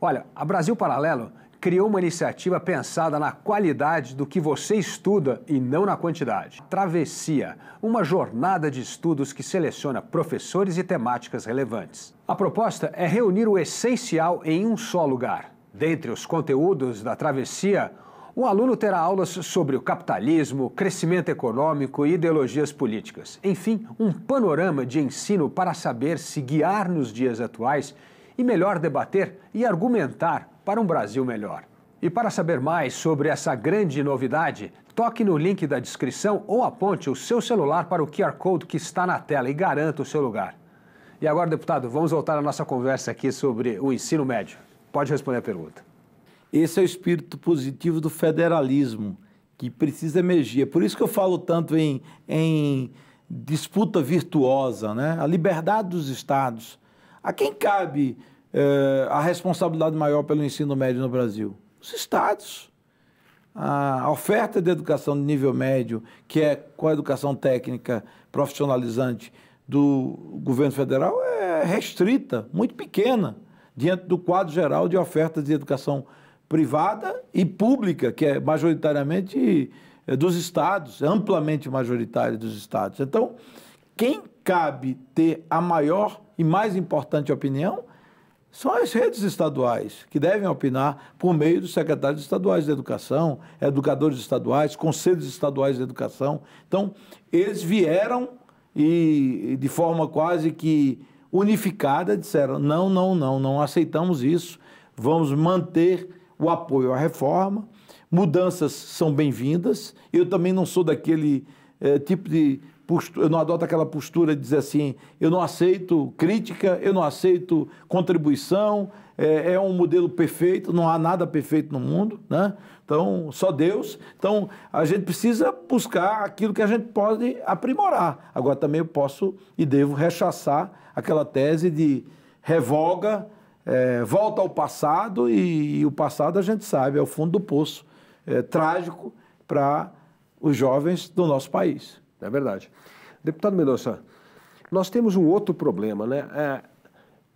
Olha, a Brasil Paralelo criou uma iniciativa pensada na qualidade do que você estuda e não na quantidade. Travessia, uma jornada de estudos que seleciona professores e temáticas relevantes. A proposta é reunir o essencial em um só lugar. Dentre os conteúdos da travessia, o aluno terá aulas sobre o capitalismo, crescimento econômico e ideologias políticas. Enfim, um panorama de ensino para saber se guiar nos dias atuais e melhor debater e argumentar para um Brasil melhor. E para saber mais sobre essa grande novidade, toque no link da descrição ou aponte o seu celular para o QR Code que está na tela e garanta o seu lugar. E agora, deputado, vamos voltar à nossa conversa aqui sobre o ensino médio. Pode responder a pergunta. Esse é o espírito positivo do federalismo que precisa emergir. É por isso que eu falo tanto em, em disputa virtuosa, né? A liberdade dos estados a quem cabe eh, a responsabilidade maior pelo ensino médio no Brasil? Os estados. A oferta de educação de nível médio, que é com a educação técnica profissionalizante do governo federal, é restrita, muito pequena, diante do quadro geral de ofertas de educação privada e pública, que é majoritariamente eh, dos estados, amplamente majoritária dos estados. Então, quem cabe ter a maior e mais importante opinião são as redes estaduais, que devem opinar por meio dos secretários estaduais de educação, educadores estaduais, conselhos estaduais de educação. Então, eles vieram e, de forma quase que unificada, disseram: não, não, não, não aceitamos isso, vamos manter o apoio à reforma. Mudanças são bem-vindas. Eu também não sou daquele é, tipo de postura, não adota aquela postura de dizer assim, eu não aceito crítica, eu não aceito contribuição, é, é, um modelo perfeito, não há nada perfeito no mundo, né? Então, só Deus. Então, a gente precisa buscar aquilo que a gente pode aprimorar. Agora também eu posso e devo rechaçar aquela tese de revoga, é, volta ao passado e, e, o passado a gente sabe, é o fundo do poço, é, trágico para os jovens do nosso país é verdade. Deputado Mendonça, nós temos um outro problema, né? É,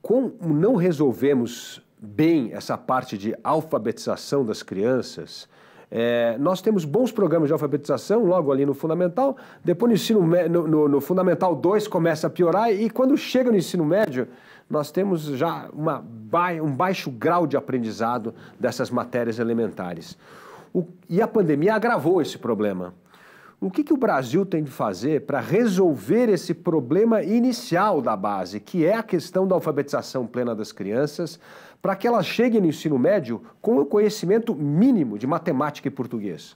como não resolvemos bem essa parte de alfabetização das crianças, é, nós temos bons programas de alfabetização logo ali no Fundamental, depois no, ensino, no, no, no, Fundamental 2 começa a piorar e quando chega no ensino médio, nós temos já uma, um baixo grau de aprendizado dessas matérias elementares. O, e a pandemia agravou esse problema. O que, que o Brasil tem de fazer para resolver esse problema inicial da base, que é a questão da alfabetização plena das crianças, para que elas cheguem no ensino médio com o conhecimento mínimo de matemática e português?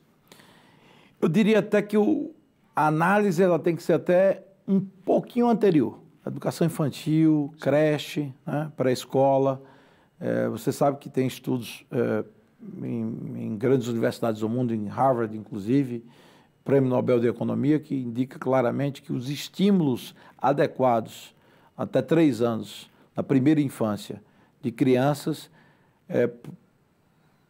Eu diria até que o, a análise ela tem que ser até um pouquinho anterior. Educação infantil, creche, né, pré-escola. É, você sabe que tem estudos é, em, em grandes universidades do mundo, em Harvard, inclusive, Prêmio Nobel de Economia, que indica claramente que os estímulos adequados até três anos, na primeira infância, de crianças, é,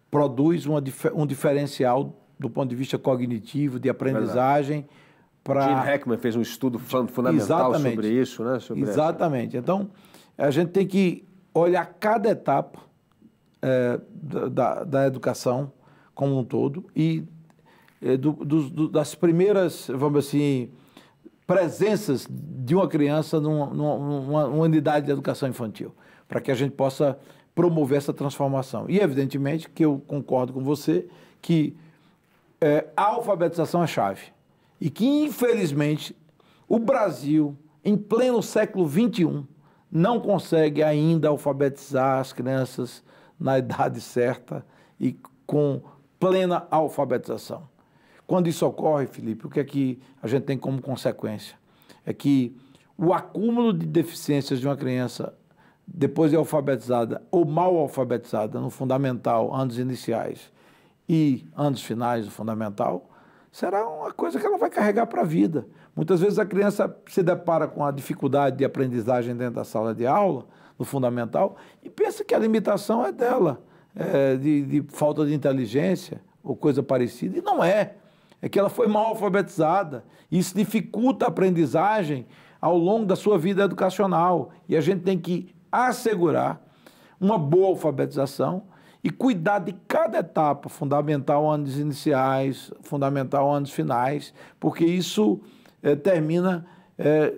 produz uma, um diferencial do ponto de vista cognitivo, de aprendizagem. É pra... Gene Heckman fez um estudo fundamental Exatamente. sobre isso, né? Sobre Exatamente. Essa. Então, a gente tem que olhar cada etapa é, da, da educação como um todo e eh, do, do, das primeiras, vamos assim, presenças de uma criança numa, numa, numa unidade de educação infantil, para que a gente possa promover essa transformação. E, evidentemente, que eu concordo com você que é, a alfabetização é chave. E que, infelizmente, o Brasil, em pleno século XXI, não consegue ainda alfabetizar as crianças na idade certa e com plena alfabetização. Quando isso ocorre, Felipe, o que é que a gente tem como consequência? É que o acúmulo de deficiências de uma criança depois de alfabetizada ou mal alfabetizada no fundamental, anos iniciais e anos finais do fundamental, será uma coisa que ela vai carregar para a vida. Muitas vezes a criança se depara com a dificuldade de aprendizagem dentro da sala de aula, no fundamental, e pensa que a limitação é dela, é de, de falta de inteligência ou coisa parecida, e não é é que ela foi mal alfabetizada. Isso dificulta a aprendizagem ao longo da sua vida educacional. E a gente tem que assegurar uma boa alfabetização e cuidar de cada etapa, fundamental anos iniciais, fundamental anos finais, porque isso eh, termina eh,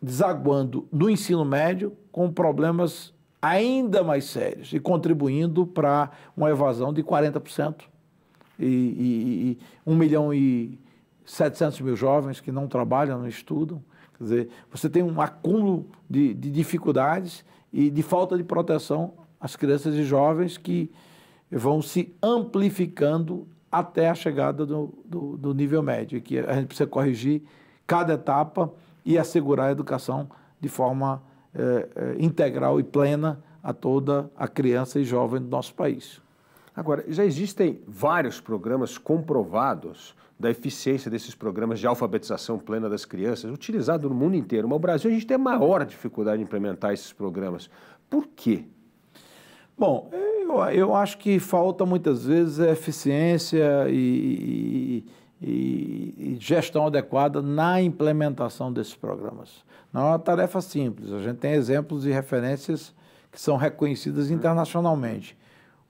desaguando no ensino médio com problemas ainda mais sérios e contribuindo para uma evasão de 40% e, e, e 1 milhão e 700 mil jovens que não trabalham, não estudam. Quer dizer, você tem um acúmulo de, de dificuldades e de falta de proteção às crianças e jovens que vão se amplificando até a chegada do, do, do nível médio, que a gente precisa corrigir cada etapa e assegurar a educação de forma eh, eh, integral e plena a toda a criança e jovem do nosso país. Agora, já existem vários programas comprovados da eficiência desses programas de alfabetização plena das crianças, utilizado no mundo inteiro. Mas o Brasil, a gente tem maior dificuldade em implementar esses programas. Por quê? Bom, eu, eu acho que falta muitas vezes é eficiência e, e, e gestão adequada na implementação desses programas. Não é uma tarefa simples. A gente tem exemplos e referências que são reconhecidas internacionalmente.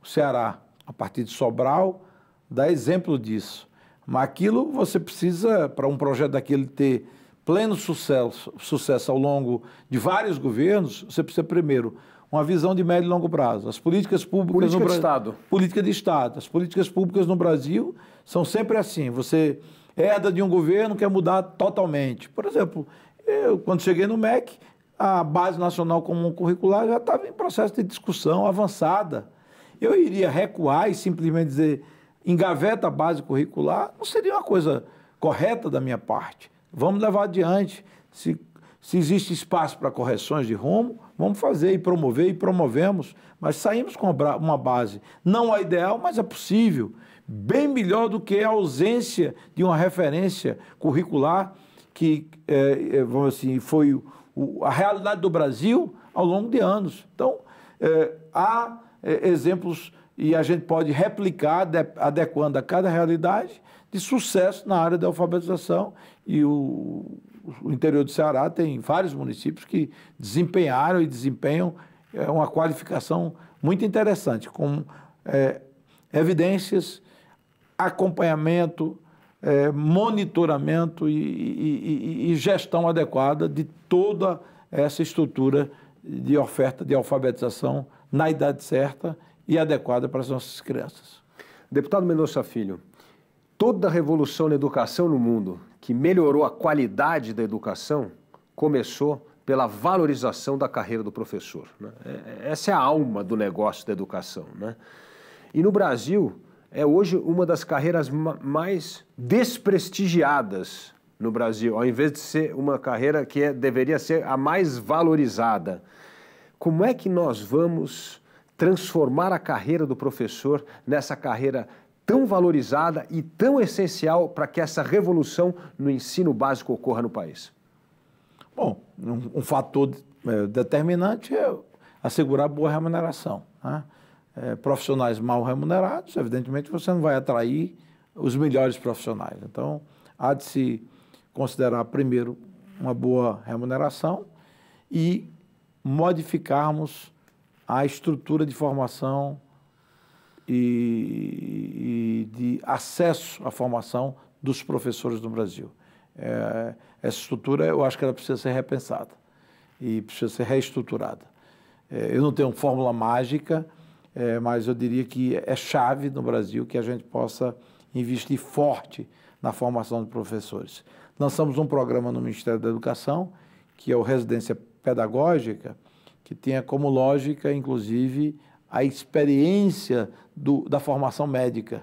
O Ceará, a partir de Sobral, dá exemplo disso. Mas aquilo você precisa, para um projeto daquele ter pleno sucesso, sucesso ao longo de vários governos, você precisa primeiro uma visão de médio e longo prazo. As políticas públicas política no Brasil, de Estado. política de Estado, as políticas públicas no Brasil são sempre assim. Você herda de um governo quer mudar totalmente. Por exemplo, eu quando cheguei no MEC, a base nacional comum curricular já estava em processo de discussão avançada eu iria recuar e simplesmente dizer engaveta a base curricular, não seria uma coisa correta da minha parte. Vamos levar adiante. Se, se existe espaço para correções de rumo, vamos fazer e promover e promovemos. Mas saímos com uma base, não a ideal, mas a é possível. Bem melhor do que a ausência de uma referência curricular que é, é vamos assim, foi o, a realidade do Brasil ao longo de anos. Então, é, há é, exemplos e a gente pode replicar, adequando a cada realidade, de sucesso na área da alfabetização. E o, o interior do Ceará tem vários municípios que desempenharam e desempenham é, uma qualificação muito interessante, com é, evidências, acompanhamento, é, monitoramento e, e, e gestão adequada de toda essa estrutura de oferta de alfabetização na idade certa e adequada para as nossas crianças. Deputado Mendonça Filho, toda a revolução na educação no mundo que melhorou a qualidade da educação começou pela valorização da carreira do professor. Né? É, é, essa é a alma do negócio da educação. Né? E no Brasil, é hoje uma das carreiras mais desprestigiadas no Brasil, ao invés de ser uma carreira que é, deveria ser a mais valorizada. Como é que nós vamos transformar a carreira do professor nessa carreira tão valorizada e tão essencial para que essa revolução no ensino básico ocorra no país? Bom, um, um fator é, determinante é assegurar boa remuneração. Né? É, profissionais mal remunerados, evidentemente, você não vai atrair os melhores profissionais. Então, há de se considerar, primeiro, uma boa remuneração e modificarmos a estrutura de formação e, e de acesso à formação dos professores no Brasil. É, essa estrutura, eu acho que ela precisa ser repensada e precisa ser reestruturada. É, eu não tenho fórmula mágica, é, mas eu diria que é chave no Brasil que a gente possa investir forte na formação de professores. Lançamos um programa no Ministério da Educação, que é o Residência pedagógica que tenha como lógica, inclusive, a experiência do, da formação médica.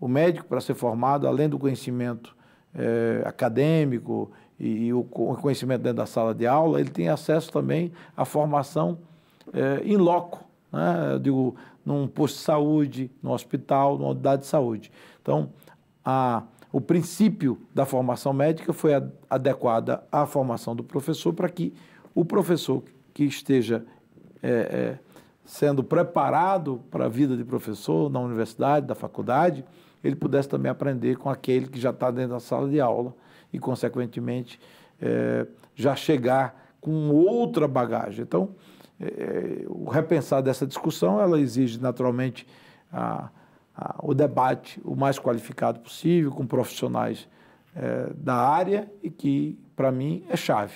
O médico, para ser formado, além do conhecimento eh, acadêmico e, e, o conhecimento dentro da sala de aula, ele tem acesso também à formação em eh, loco, né? digo, num posto de saúde, num hospital, numa unidade de saúde. Então, a, o princípio da formação médica foi ad, adequada à formação do professor para que o professor que esteja é, é, sendo preparado para a vida de professor na universidade, da faculdade, ele pudesse também aprender com aquele que já está dentro da sala de aula e, consequentemente, é, já chegar com outra bagagem. Então, é, o repensar dessa discussão, ela exige naturalmente a, a, o debate o mais qualificado possível, com profissionais é, da área e que, para mim, é chave.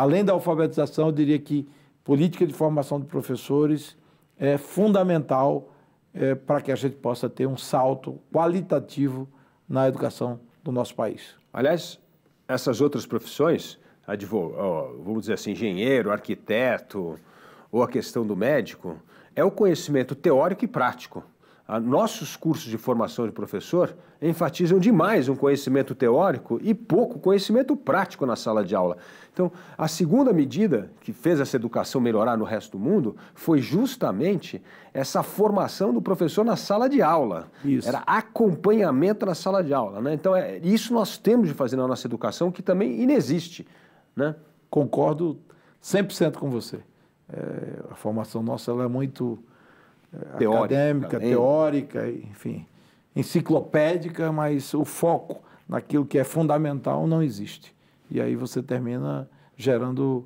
Além da alfabetização, eu diria que política de formação de professores é fundamental é, para que a gente possa ter um salto qualitativo na educação do nosso país. Aliás, essas outras profissões, advogado, vamos dizer assim, engenheiro, arquiteto, ou a questão do médico, é o conhecimento teórico e prático nossos cursos de formação de professor enfatizam demais um conhecimento teórico e pouco conhecimento prático na sala de aula. Então, a segunda medida que fez essa educação melhorar no resto do mundo foi justamente essa formação do professor na sala de aula. Isso. Era acompanhamento na sala de aula. Né? Então, é, isso nós temos de fazer na nossa educação, que também inexiste. Né? Concordo 100% com você. É, a formação nossa é muito teórica, acadêmica, teórica, enfim, enciclopédica, mas o foco naquilo que é fundamental não existe. E aí você termina gerando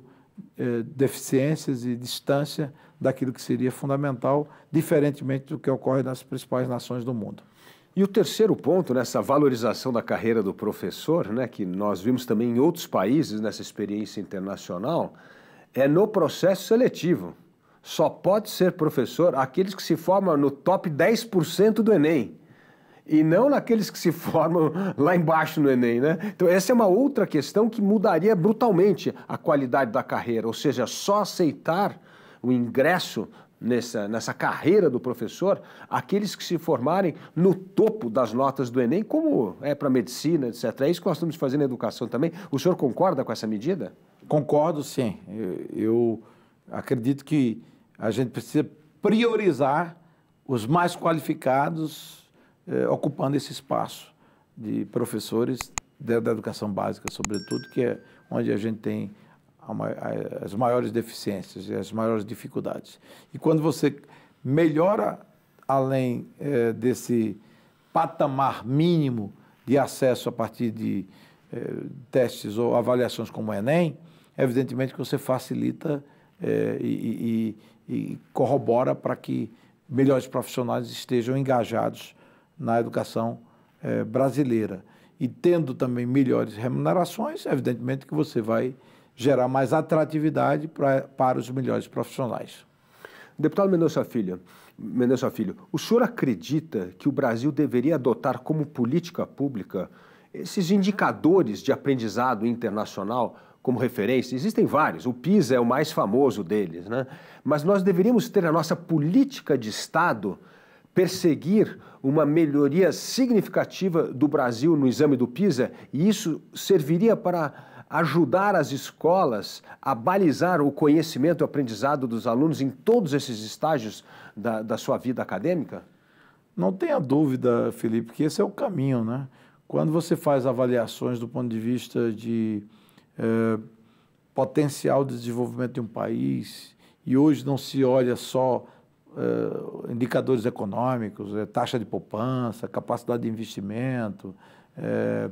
eh, deficiências e distância daquilo que seria fundamental, diferentemente do que ocorre nas principais nações do mundo. E o terceiro ponto, nessa valorização da carreira do professor, né, que nós vimos também em outros países nessa experiência internacional, é no processo seletivo só pode ser professor aqueles que se formam no top 10% do Enem. E não naqueles que se formam lá embaixo no Enem, né? Então, essa é uma outra questão que mudaria brutalmente a qualidade da carreira, ou seja, só aceitar o ingresso nessa, nessa carreira do professor aqueles que se formarem no topo das notas do Enem, como é para medicina, etc. É isso que nós estamos fazendo na educação também. O senhor concorda com essa medida? Concordo, sim. Eu, eu acredito que a gente precisa priorizar os mais qualificados eh, ocupando esse espaço de professores da, da, educação básica, sobretudo, que é onde a gente tem a, a, as maiores deficiências e as maiores dificuldades. E quando você melhora além eh, desse patamar mínimo de acesso a partir de eh, testes ou avaliações como o Enem, evidentemente que você facilita eh, e, e e corrobora para que melhores profissionais estejam engajados na educação eh, brasileira. E tendo também melhores remunerações, evidentemente que você vai gerar mais atratividade pra, para os melhores profissionais. Deputado Mendonça Filho, Mendonça Filho, o senhor acredita que o Brasil deveria adotar como política pública esses indicadores de aprendizado internacional como referência? Existem vários, o PISA é o mais famoso deles, né? mas nós deveríamos ter a nossa política de Estado perseguir uma melhoria significativa do Brasil no exame do PISA, e isso serviria para ajudar as escolas a balizar o conhecimento e o aprendizado dos alunos em todos esses estágios da, da sua vida acadêmica? Não tenha dúvida, Felipe, que esse é o caminho, né? Quando você faz avaliações do ponto de vista de eh, potencial de desenvolvimento de um país, e hoje não se olha só uh, indicadores econômicos, uh, taxa de poupança, capacidade de investimento, uh,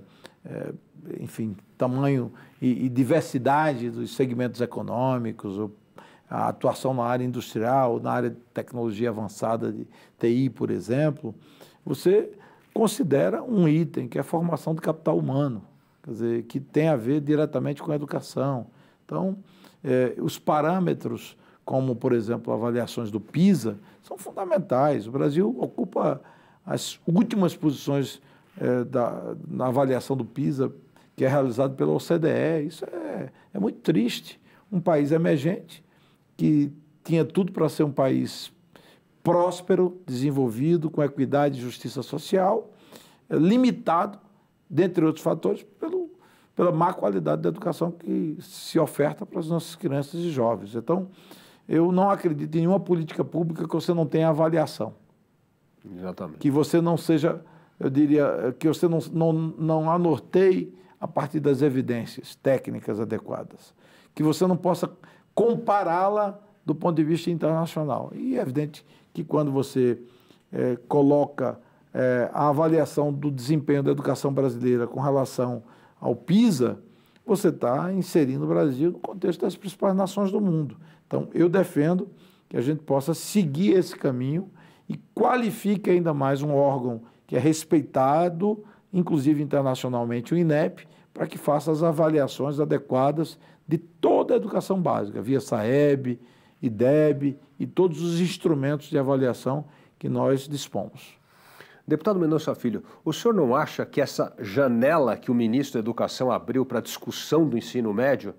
enfim, tamanho e, e, diversidade dos segmentos econômicos, a atuação na área industrial, na área de tecnologia avançada de TI, por exemplo, você considera um item que é a formação do capital humano, quer dizer, que tem a ver diretamente com a educação. Então, eh, os parâmetros como, por exemplo, avaliações do PISA, são fundamentais. O Brasil ocupa as últimas posições é, da, na avaliação do PISA, que é realizado pela OCDE. Isso é, é muito triste. Um país emergente que tinha tudo para ser um país próspero, desenvolvido, com equidade e justiça social, é, limitado, dentre outros fatores, pelo, pela má qualidade da educação que se oferta para as nossas crianças e jovens. Então, eu não acredito em nenhuma política pública que você não tenha avaliação. Exatamente. Que você não seja, eu diria, que você não, não, não anorteie a partir das evidências técnicas adequadas. Que você não possa compará-la do ponto de vista internacional. E é evidente que quando você é, coloca é, a avaliação do desempenho da educação brasileira com relação ao PISA, você está inserindo o Brasil no contexto das principais nações do mundo. Então, eu defendo que a gente possa seguir esse caminho e qualifique ainda mais um órgão que é respeitado, inclusive internacionalmente, o INEP, para que faça as avaliações adequadas de toda a educação básica, via SAEB, IDEB e todos os instrumentos de avaliação que nós dispomos. Deputado Mendonça Filho, o senhor não acha que essa janela que o ministro da Educação abriu para a discussão do ensino médio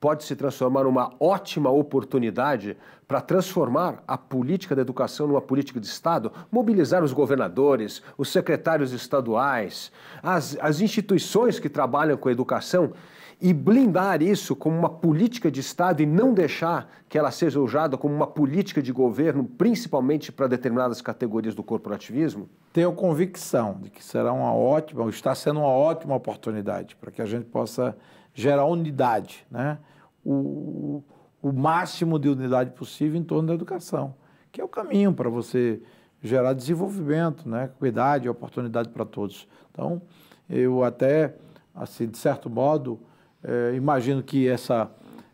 pode se transformar numa ótima oportunidade para transformar a política da educação numa política de Estado, mobilizar os governadores, os secretários estaduais, as, as instituições que trabalham com a educação e blindar isso como uma política de Estado e não deixar que ela seja usada como uma política de governo, principalmente para determinadas categorias do corporativismo? Tenho convicção de que será uma ótima, ou está sendo uma ótima oportunidade para que a gente possa gerar unidade, né? O, o máximo de unidade possível em torno da educação, que é o caminho para você gerar desenvolvimento, né? Equidade, oportunidade para todos. Então, eu até, assim, de certo modo, é, imagino que essa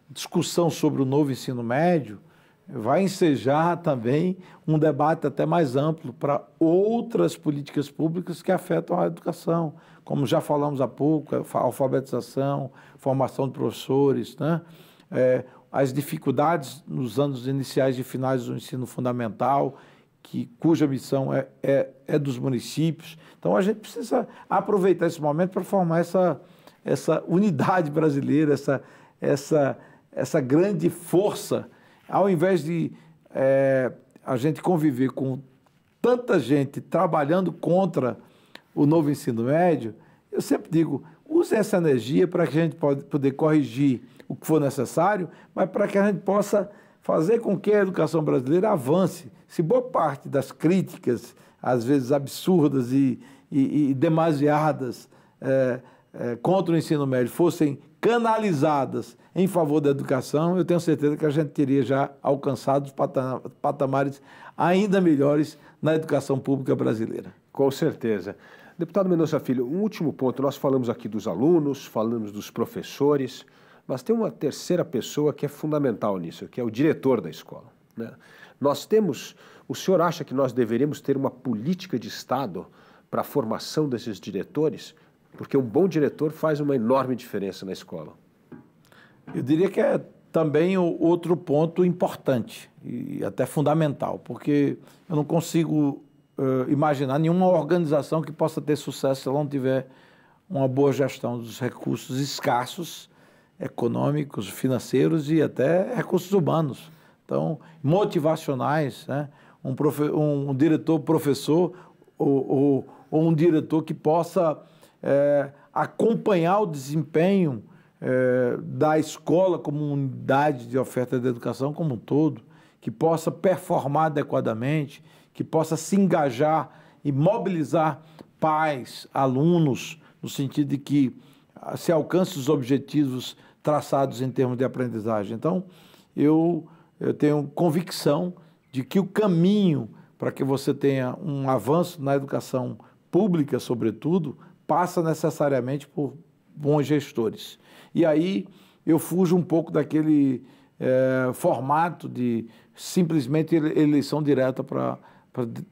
discussão sobre o novo ensino médio vai ensejar também um debate até mais amplo para outras políticas públicas que afetam a educação, como já falamos há pouco, é, alfabetização, formação de professores, né? É, as dificuldades nos anos iniciais e finais do ensino fundamental, que, cuja missão é, é, é dos municípios. Então, a gente precisa aproveitar esse momento para formar essa, essa unidade brasileira, essa, essa, essa grande força, ao invés de é, a gente conviver com tanta gente trabalhando contra o novo ensino médio, eu sempre digo, use essa energia para que a gente pode poder corrigir o que for necessário, mas para que a gente possa fazer com que a educação brasileira avance. Se boa parte das críticas, às vezes absurdas e, e, e demasiadas, é, é, contra o ensino médio fossem canalizadas em favor da educação, eu tenho certeza que a gente teria já alcançado patamares ainda melhores na educação pública brasileira. Com certeza. Deputado Mendonça Filho, um último ponto. Nós falamos aqui dos alunos, falamos dos professores, mas tem uma terceira pessoa que é fundamental nisso, que é o diretor da escola. Né? Nós temos. O senhor acha que nós deveríamos ter uma política de Estado para a formação desses diretores? Porque um bom diretor faz uma enorme diferença na escola. Eu diria que é também outro ponto importante e até fundamental, porque eu não consigo uh, imaginar nenhuma organização que possa ter sucesso se ela não tiver uma boa gestão dos recursos escassos, econômicos, financeiros e até recursos humanos. Então, motivacionais, né? um, profe um diretor professor ou, ou, ou, um diretor que possa é, acompanhar o desempenho é, da escola como unidade de oferta de educação como um todo, que possa performar adequadamente, que possa se engajar e mobilizar pais, alunos, no sentido de que ah, se alcance os objetivos traçados em termos de aprendizagem. Então, eu, eu tenho convicção de que o caminho para que você tenha um avanço na educação pública, sobretudo, passa necessariamente por bons gestores. E aí eu fujo um pouco daquele é, formato de simplesmente eleição direta para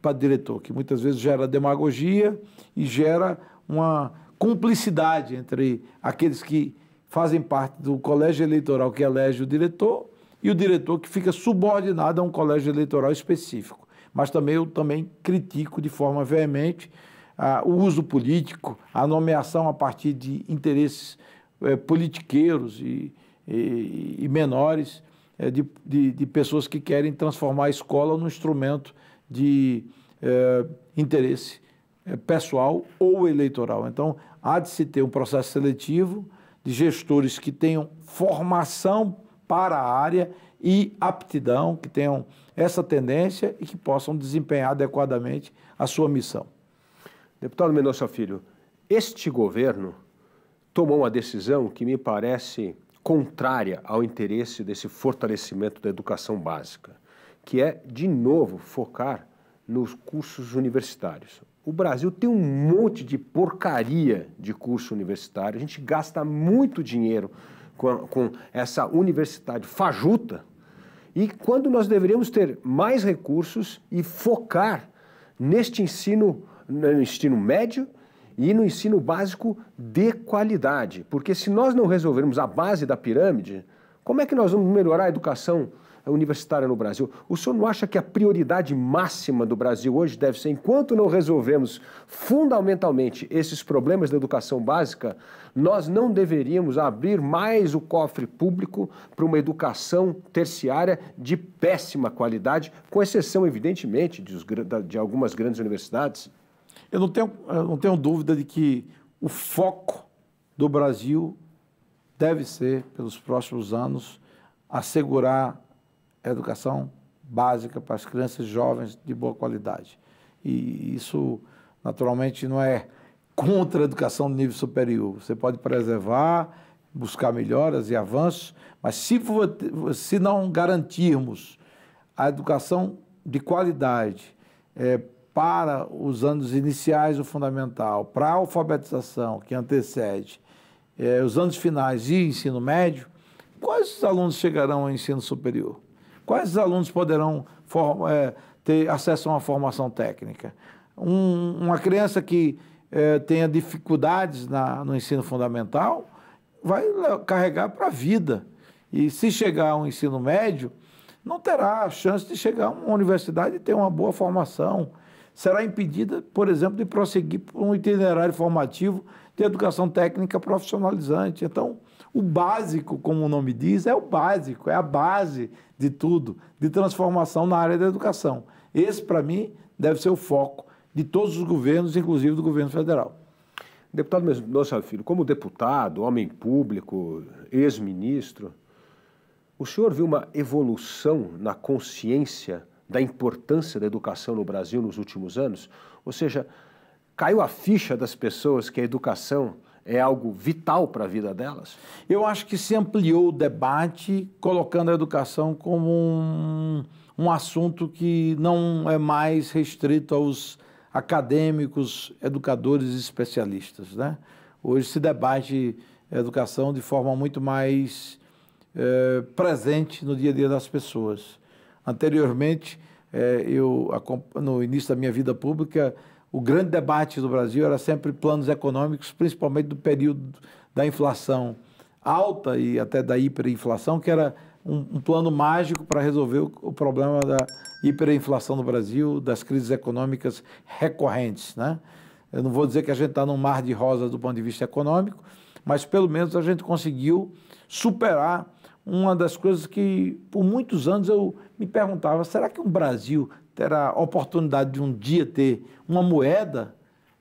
para diretor, que muitas vezes gera demagogia e gera uma cumplicidade entre aqueles que fazem parte do colégio eleitoral que elege o diretor e o diretor que fica subordinado a um colégio eleitoral específico. Mas também eu também critico de forma veemente ah, o uso político, a nomeação a partir de interesses eh, politiqueiros e, e, e menores eh, de, de, de pessoas que querem transformar a escola num instrumento de é, interesse eh, pessoal ou eleitoral. Então, há de se ter um processo seletivo de gestores que tenham formação para a área e aptidão, que tenham essa tendência e que possam desempenhar adequadamente a sua missão. Deputado Mendonça Filho, este governo tomou uma decisão que me parece contrária ao interesse desse fortalecimento da educação básica que é, de novo, focar nos cursos universitários. O Brasil tem um monte de porcaria de curso universitário, a gente gasta muito dinheiro com, com essa universidade fajuta, e quando nós deveríamos ter mais recursos e focar neste ensino, no ensino médio e no ensino básico de qualidade. Porque se nós não resolvermos a base da pirâmide, como é que nós vamos melhorar a educação? universitária no Brasil. O senhor não acha que a prioridade máxima do Brasil hoje deve ser, enquanto não resolvemos fundamentalmente esses problemas da educação básica, nós não deveríamos abrir mais o cofre público para uma educação terciária de péssima qualidade, com exceção, evidentemente, de, algumas grandes universidades? Eu não tenho, eu não tenho dúvida de que o foco do Brasil deve ser, pelos próximos anos, assegurar educação básica para as crianças jovens de boa qualidade. E isso, naturalmente, não é contra a educação de nível superior. Você pode preservar, buscar melhoras e avanços, mas se, se não garantirmos a educação de qualidade é, para os anos iniciais, o fundamental, para a alfabetização que antecede, é, os anos finais e ensino médio, quais alunos chegarão ao ensino superior? Quais alunos poderão é, ter acesso a uma formação técnica? Um, uma criança que é, tenha dificuldades na, no ensino fundamental vai carregar para a vida. E se chegar ao ensino médio, não terá a chance de chegar a uma universidade e ter uma boa formação. Será impedida, por exemplo, de prosseguir por um itinerário formativo de educação técnica profissionalizante. Então, o básico, como o nome diz, é o básico, é a base de tudo, de transformação na área da educação. Esse, para mim, deve ser o foco de todos os governos, inclusive do governo federal. Deputado Mendonça Filho, como deputado, homem público, ex-ministro, o senhor viu uma evolução na consciência da importância da educação no Brasil nos últimos anos? Ou seja, caiu a ficha das pessoas que a educação é algo vital para a vida delas? Eu acho que se ampliou o debate colocando a educação como um, um assunto que não é mais restrito aos acadêmicos, educadores e especialistas. Né? Hoje se debate a educação de forma muito mais é, presente no dia a dia das pessoas. Anteriormente, é, eu, no início da minha vida pública, o grande debate do Brasil era sempre planos econômicos, principalmente do período da inflação alta e até da hiperinflação, que era um, um plano mágico para resolver o, o, problema da hiperinflação no Brasil, das crises econômicas recorrentes. Né? Eu não vou dizer que a gente está num mar de rosas do ponto de vista econômico, mas pelo menos a gente conseguiu superar uma das coisas que por muitos anos eu me perguntava: será que um Brasil terá a oportunidade de um dia ter uma moeda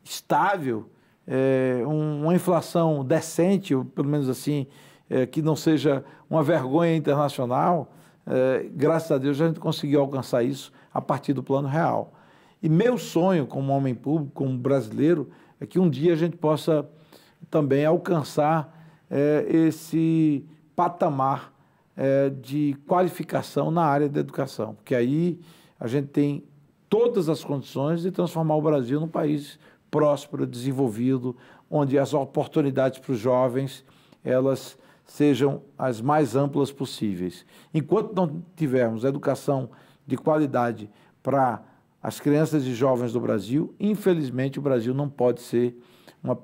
estável, é, uma inflação decente, ou pelo menos assim, é, que não seja uma vergonha internacional, é, graças a Deus a gente conseguiu alcançar isso a partir do plano real. E meu sonho como homem público, como brasileiro, é que um dia a gente possa também alcançar é, esse patamar é, de qualificação na área da educação, porque aí a gente tem todas as condições de transformar o Brasil num país próspero, desenvolvido, onde as oportunidades para os jovens elas sejam as mais amplas possíveis. Enquanto não tivermos educação de qualidade para as crianças e jovens do Brasil, infelizmente o Brasil não pode ser uma,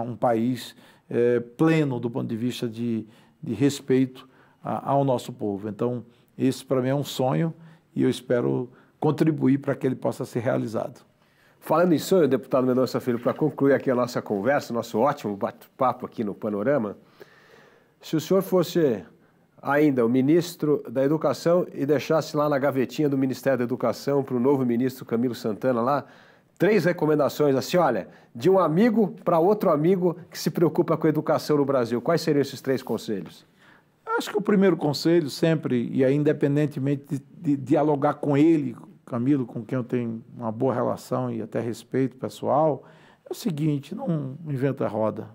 um país é, pleno do ponto de vista de, de respeito a, ao nosso povo. Então, esse para mim é um sonho e eu espero contribuir para que ele possa ser realizado. Falando em sonho, deputado Mendonça Filho, para concluir aqui a nossa conversa, nosso ótimo bate-papo aqui no Panorama, se o senhor fosse ainda o ministro da Educação e deixasse lá na gavetinha do Ministério da Educação para o novo ministro Camilo Santana lá, três recomendações assim, olha, de um amigo para outro amigo que se preocupa com a educação no Brasil. Quais seriam esses três conselhos? Acho que o primeiro conselho sempre, e aí independentemente de, de dialogar com ele, Camilo, com quem eu tenho uma boa relação e até respeito pessoal, é o seguinte, não inventa a roda,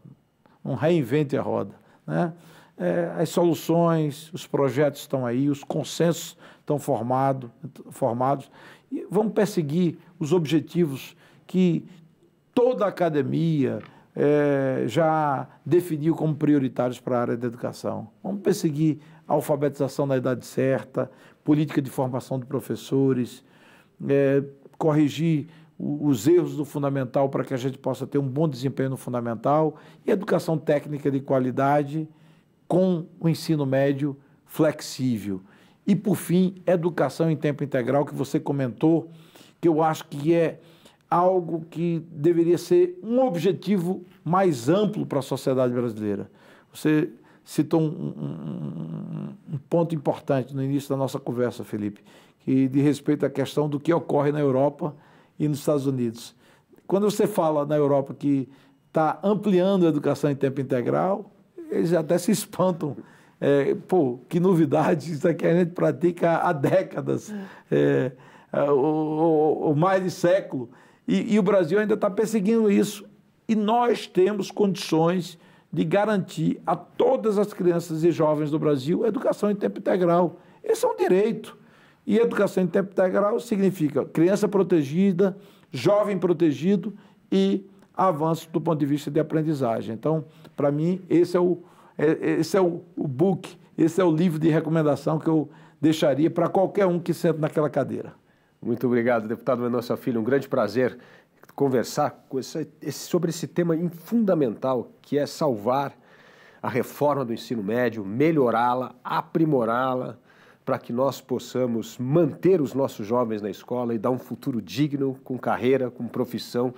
não reinvente a roda. Né? É, as soluções, os projetos estão aí, os consensos estão formado, formados, e vamos perseguir os objetivos que toda a academia, é, já definiu como prioritários para a área da educação. Vamos perseguir a alfabetização na idade certa, política de formação de professores, é, corrigir os erros do fundamental para que a gente possa ter um bom desempenho no fundamental e educação técnica de qualidade com o ensino médio flexível. E, por fim, educação em tempo integral, que você comentou, que eu acho que é algo que deveria ser um objetivo mais amplo para a sociedade brasileira. Você citou um, um, um, ponto importante no início da nossa conversa, Felipe, que de respeito à questão do que ocorre na Europa e nos Estados Unidos. Quando você fala na Europa que está ampliando a educação em tempo integral, eles até se espantam. É, pô, que novidade, isso aqui a gente pratica há décadas, é, ou, é, ou, ou mais de século. E, e o Brasil ainda está perseguindo isso. E nós temos condições de garantir a todas as crianças e jovens do Brasil educação em tempo integral. Esse é um direito. E educação em tempo integral significa criança protegida, jovem protegido e avanço do ponto de vista de aprendizagem. Então, para mim, esse é, o, é, esse é o, o book, esse é o livro de recomendação que eu deixaria para qualquer um que sente naquela cadeira. Muito obrigado, deputado Mendonça Filho. Um grande prazer conversar sobre esse tema fundamental que é salvar a reforma do ensino médio, melhorá-la, aprimorá-la, para que nós possamos manter os nossos jovens na escola e dar um futuro digno, com carreira, com profissão,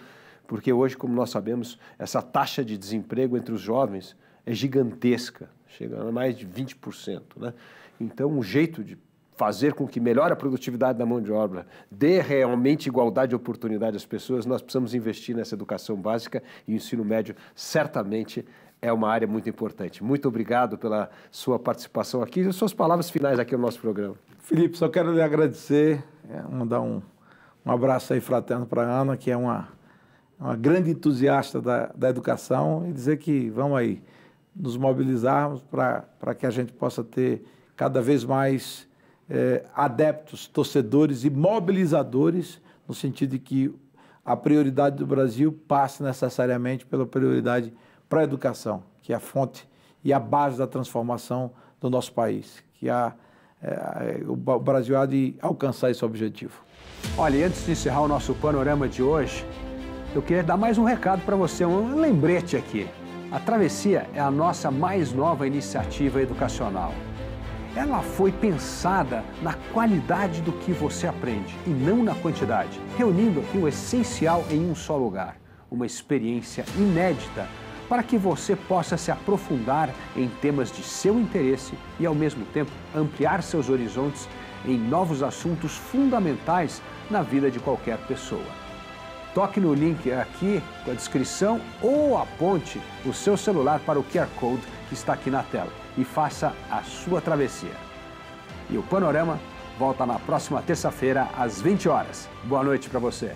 porque hoje, como nós sabemos, essa taxa de desemprego entre os jovens é gigantesca, chega a mais de 20%. Né? Então, um jeito de fazer com que melhore a produtividade da mão de obra, dê realmente igualdade de oportunidade às pessoas, nós precisamos investir nessa educação básica e o ensino médio certamente é uma área muito importante. Muito obrigado pela sua participação aqui e suas palavras finais aqui no nosso programa. Felipe, só quero lhe agradecer, é, mandar um, um abraço aí fraterno para a Ana, que é uma, uma grande entusiasta da, da educação, e dizer que vamos aí nos mobilizarmos para que a gente possa ter cada vez mais é, adeptos, torcedores e mobilizadores, no sentido de que a prioridade do Brasil passa necessariamente pela prioridade para a educação, que é a fonte e a base da transformação do nosso país, que a, é, o Brasil há de alcançar esse objetivo. Olha, e antes de encerrar o nosso panorama de hoje, eu queria dar mais um recado para você, um lembrete aqui. A Travessia é a nossa mais nova iniciativa educacional ela foi pensada na qualidade do que você aprende e não na quantidade, reunindo aqui o essencial em um só lugar, uma experiência inédita para que você possa se aprofundar em temas de seu interesse e, ao mesmo tempo, ampliar seus horizontes em novos assuntos fundamentais na vida de qualquer pessoa. Toque no link aqui na descrição ou aponte o seu celular para o QR Code que está aqui na tela e faça a sua travessia. E o Panorama volta na próxima terça-feira, às 20 horas. Boa noite para você.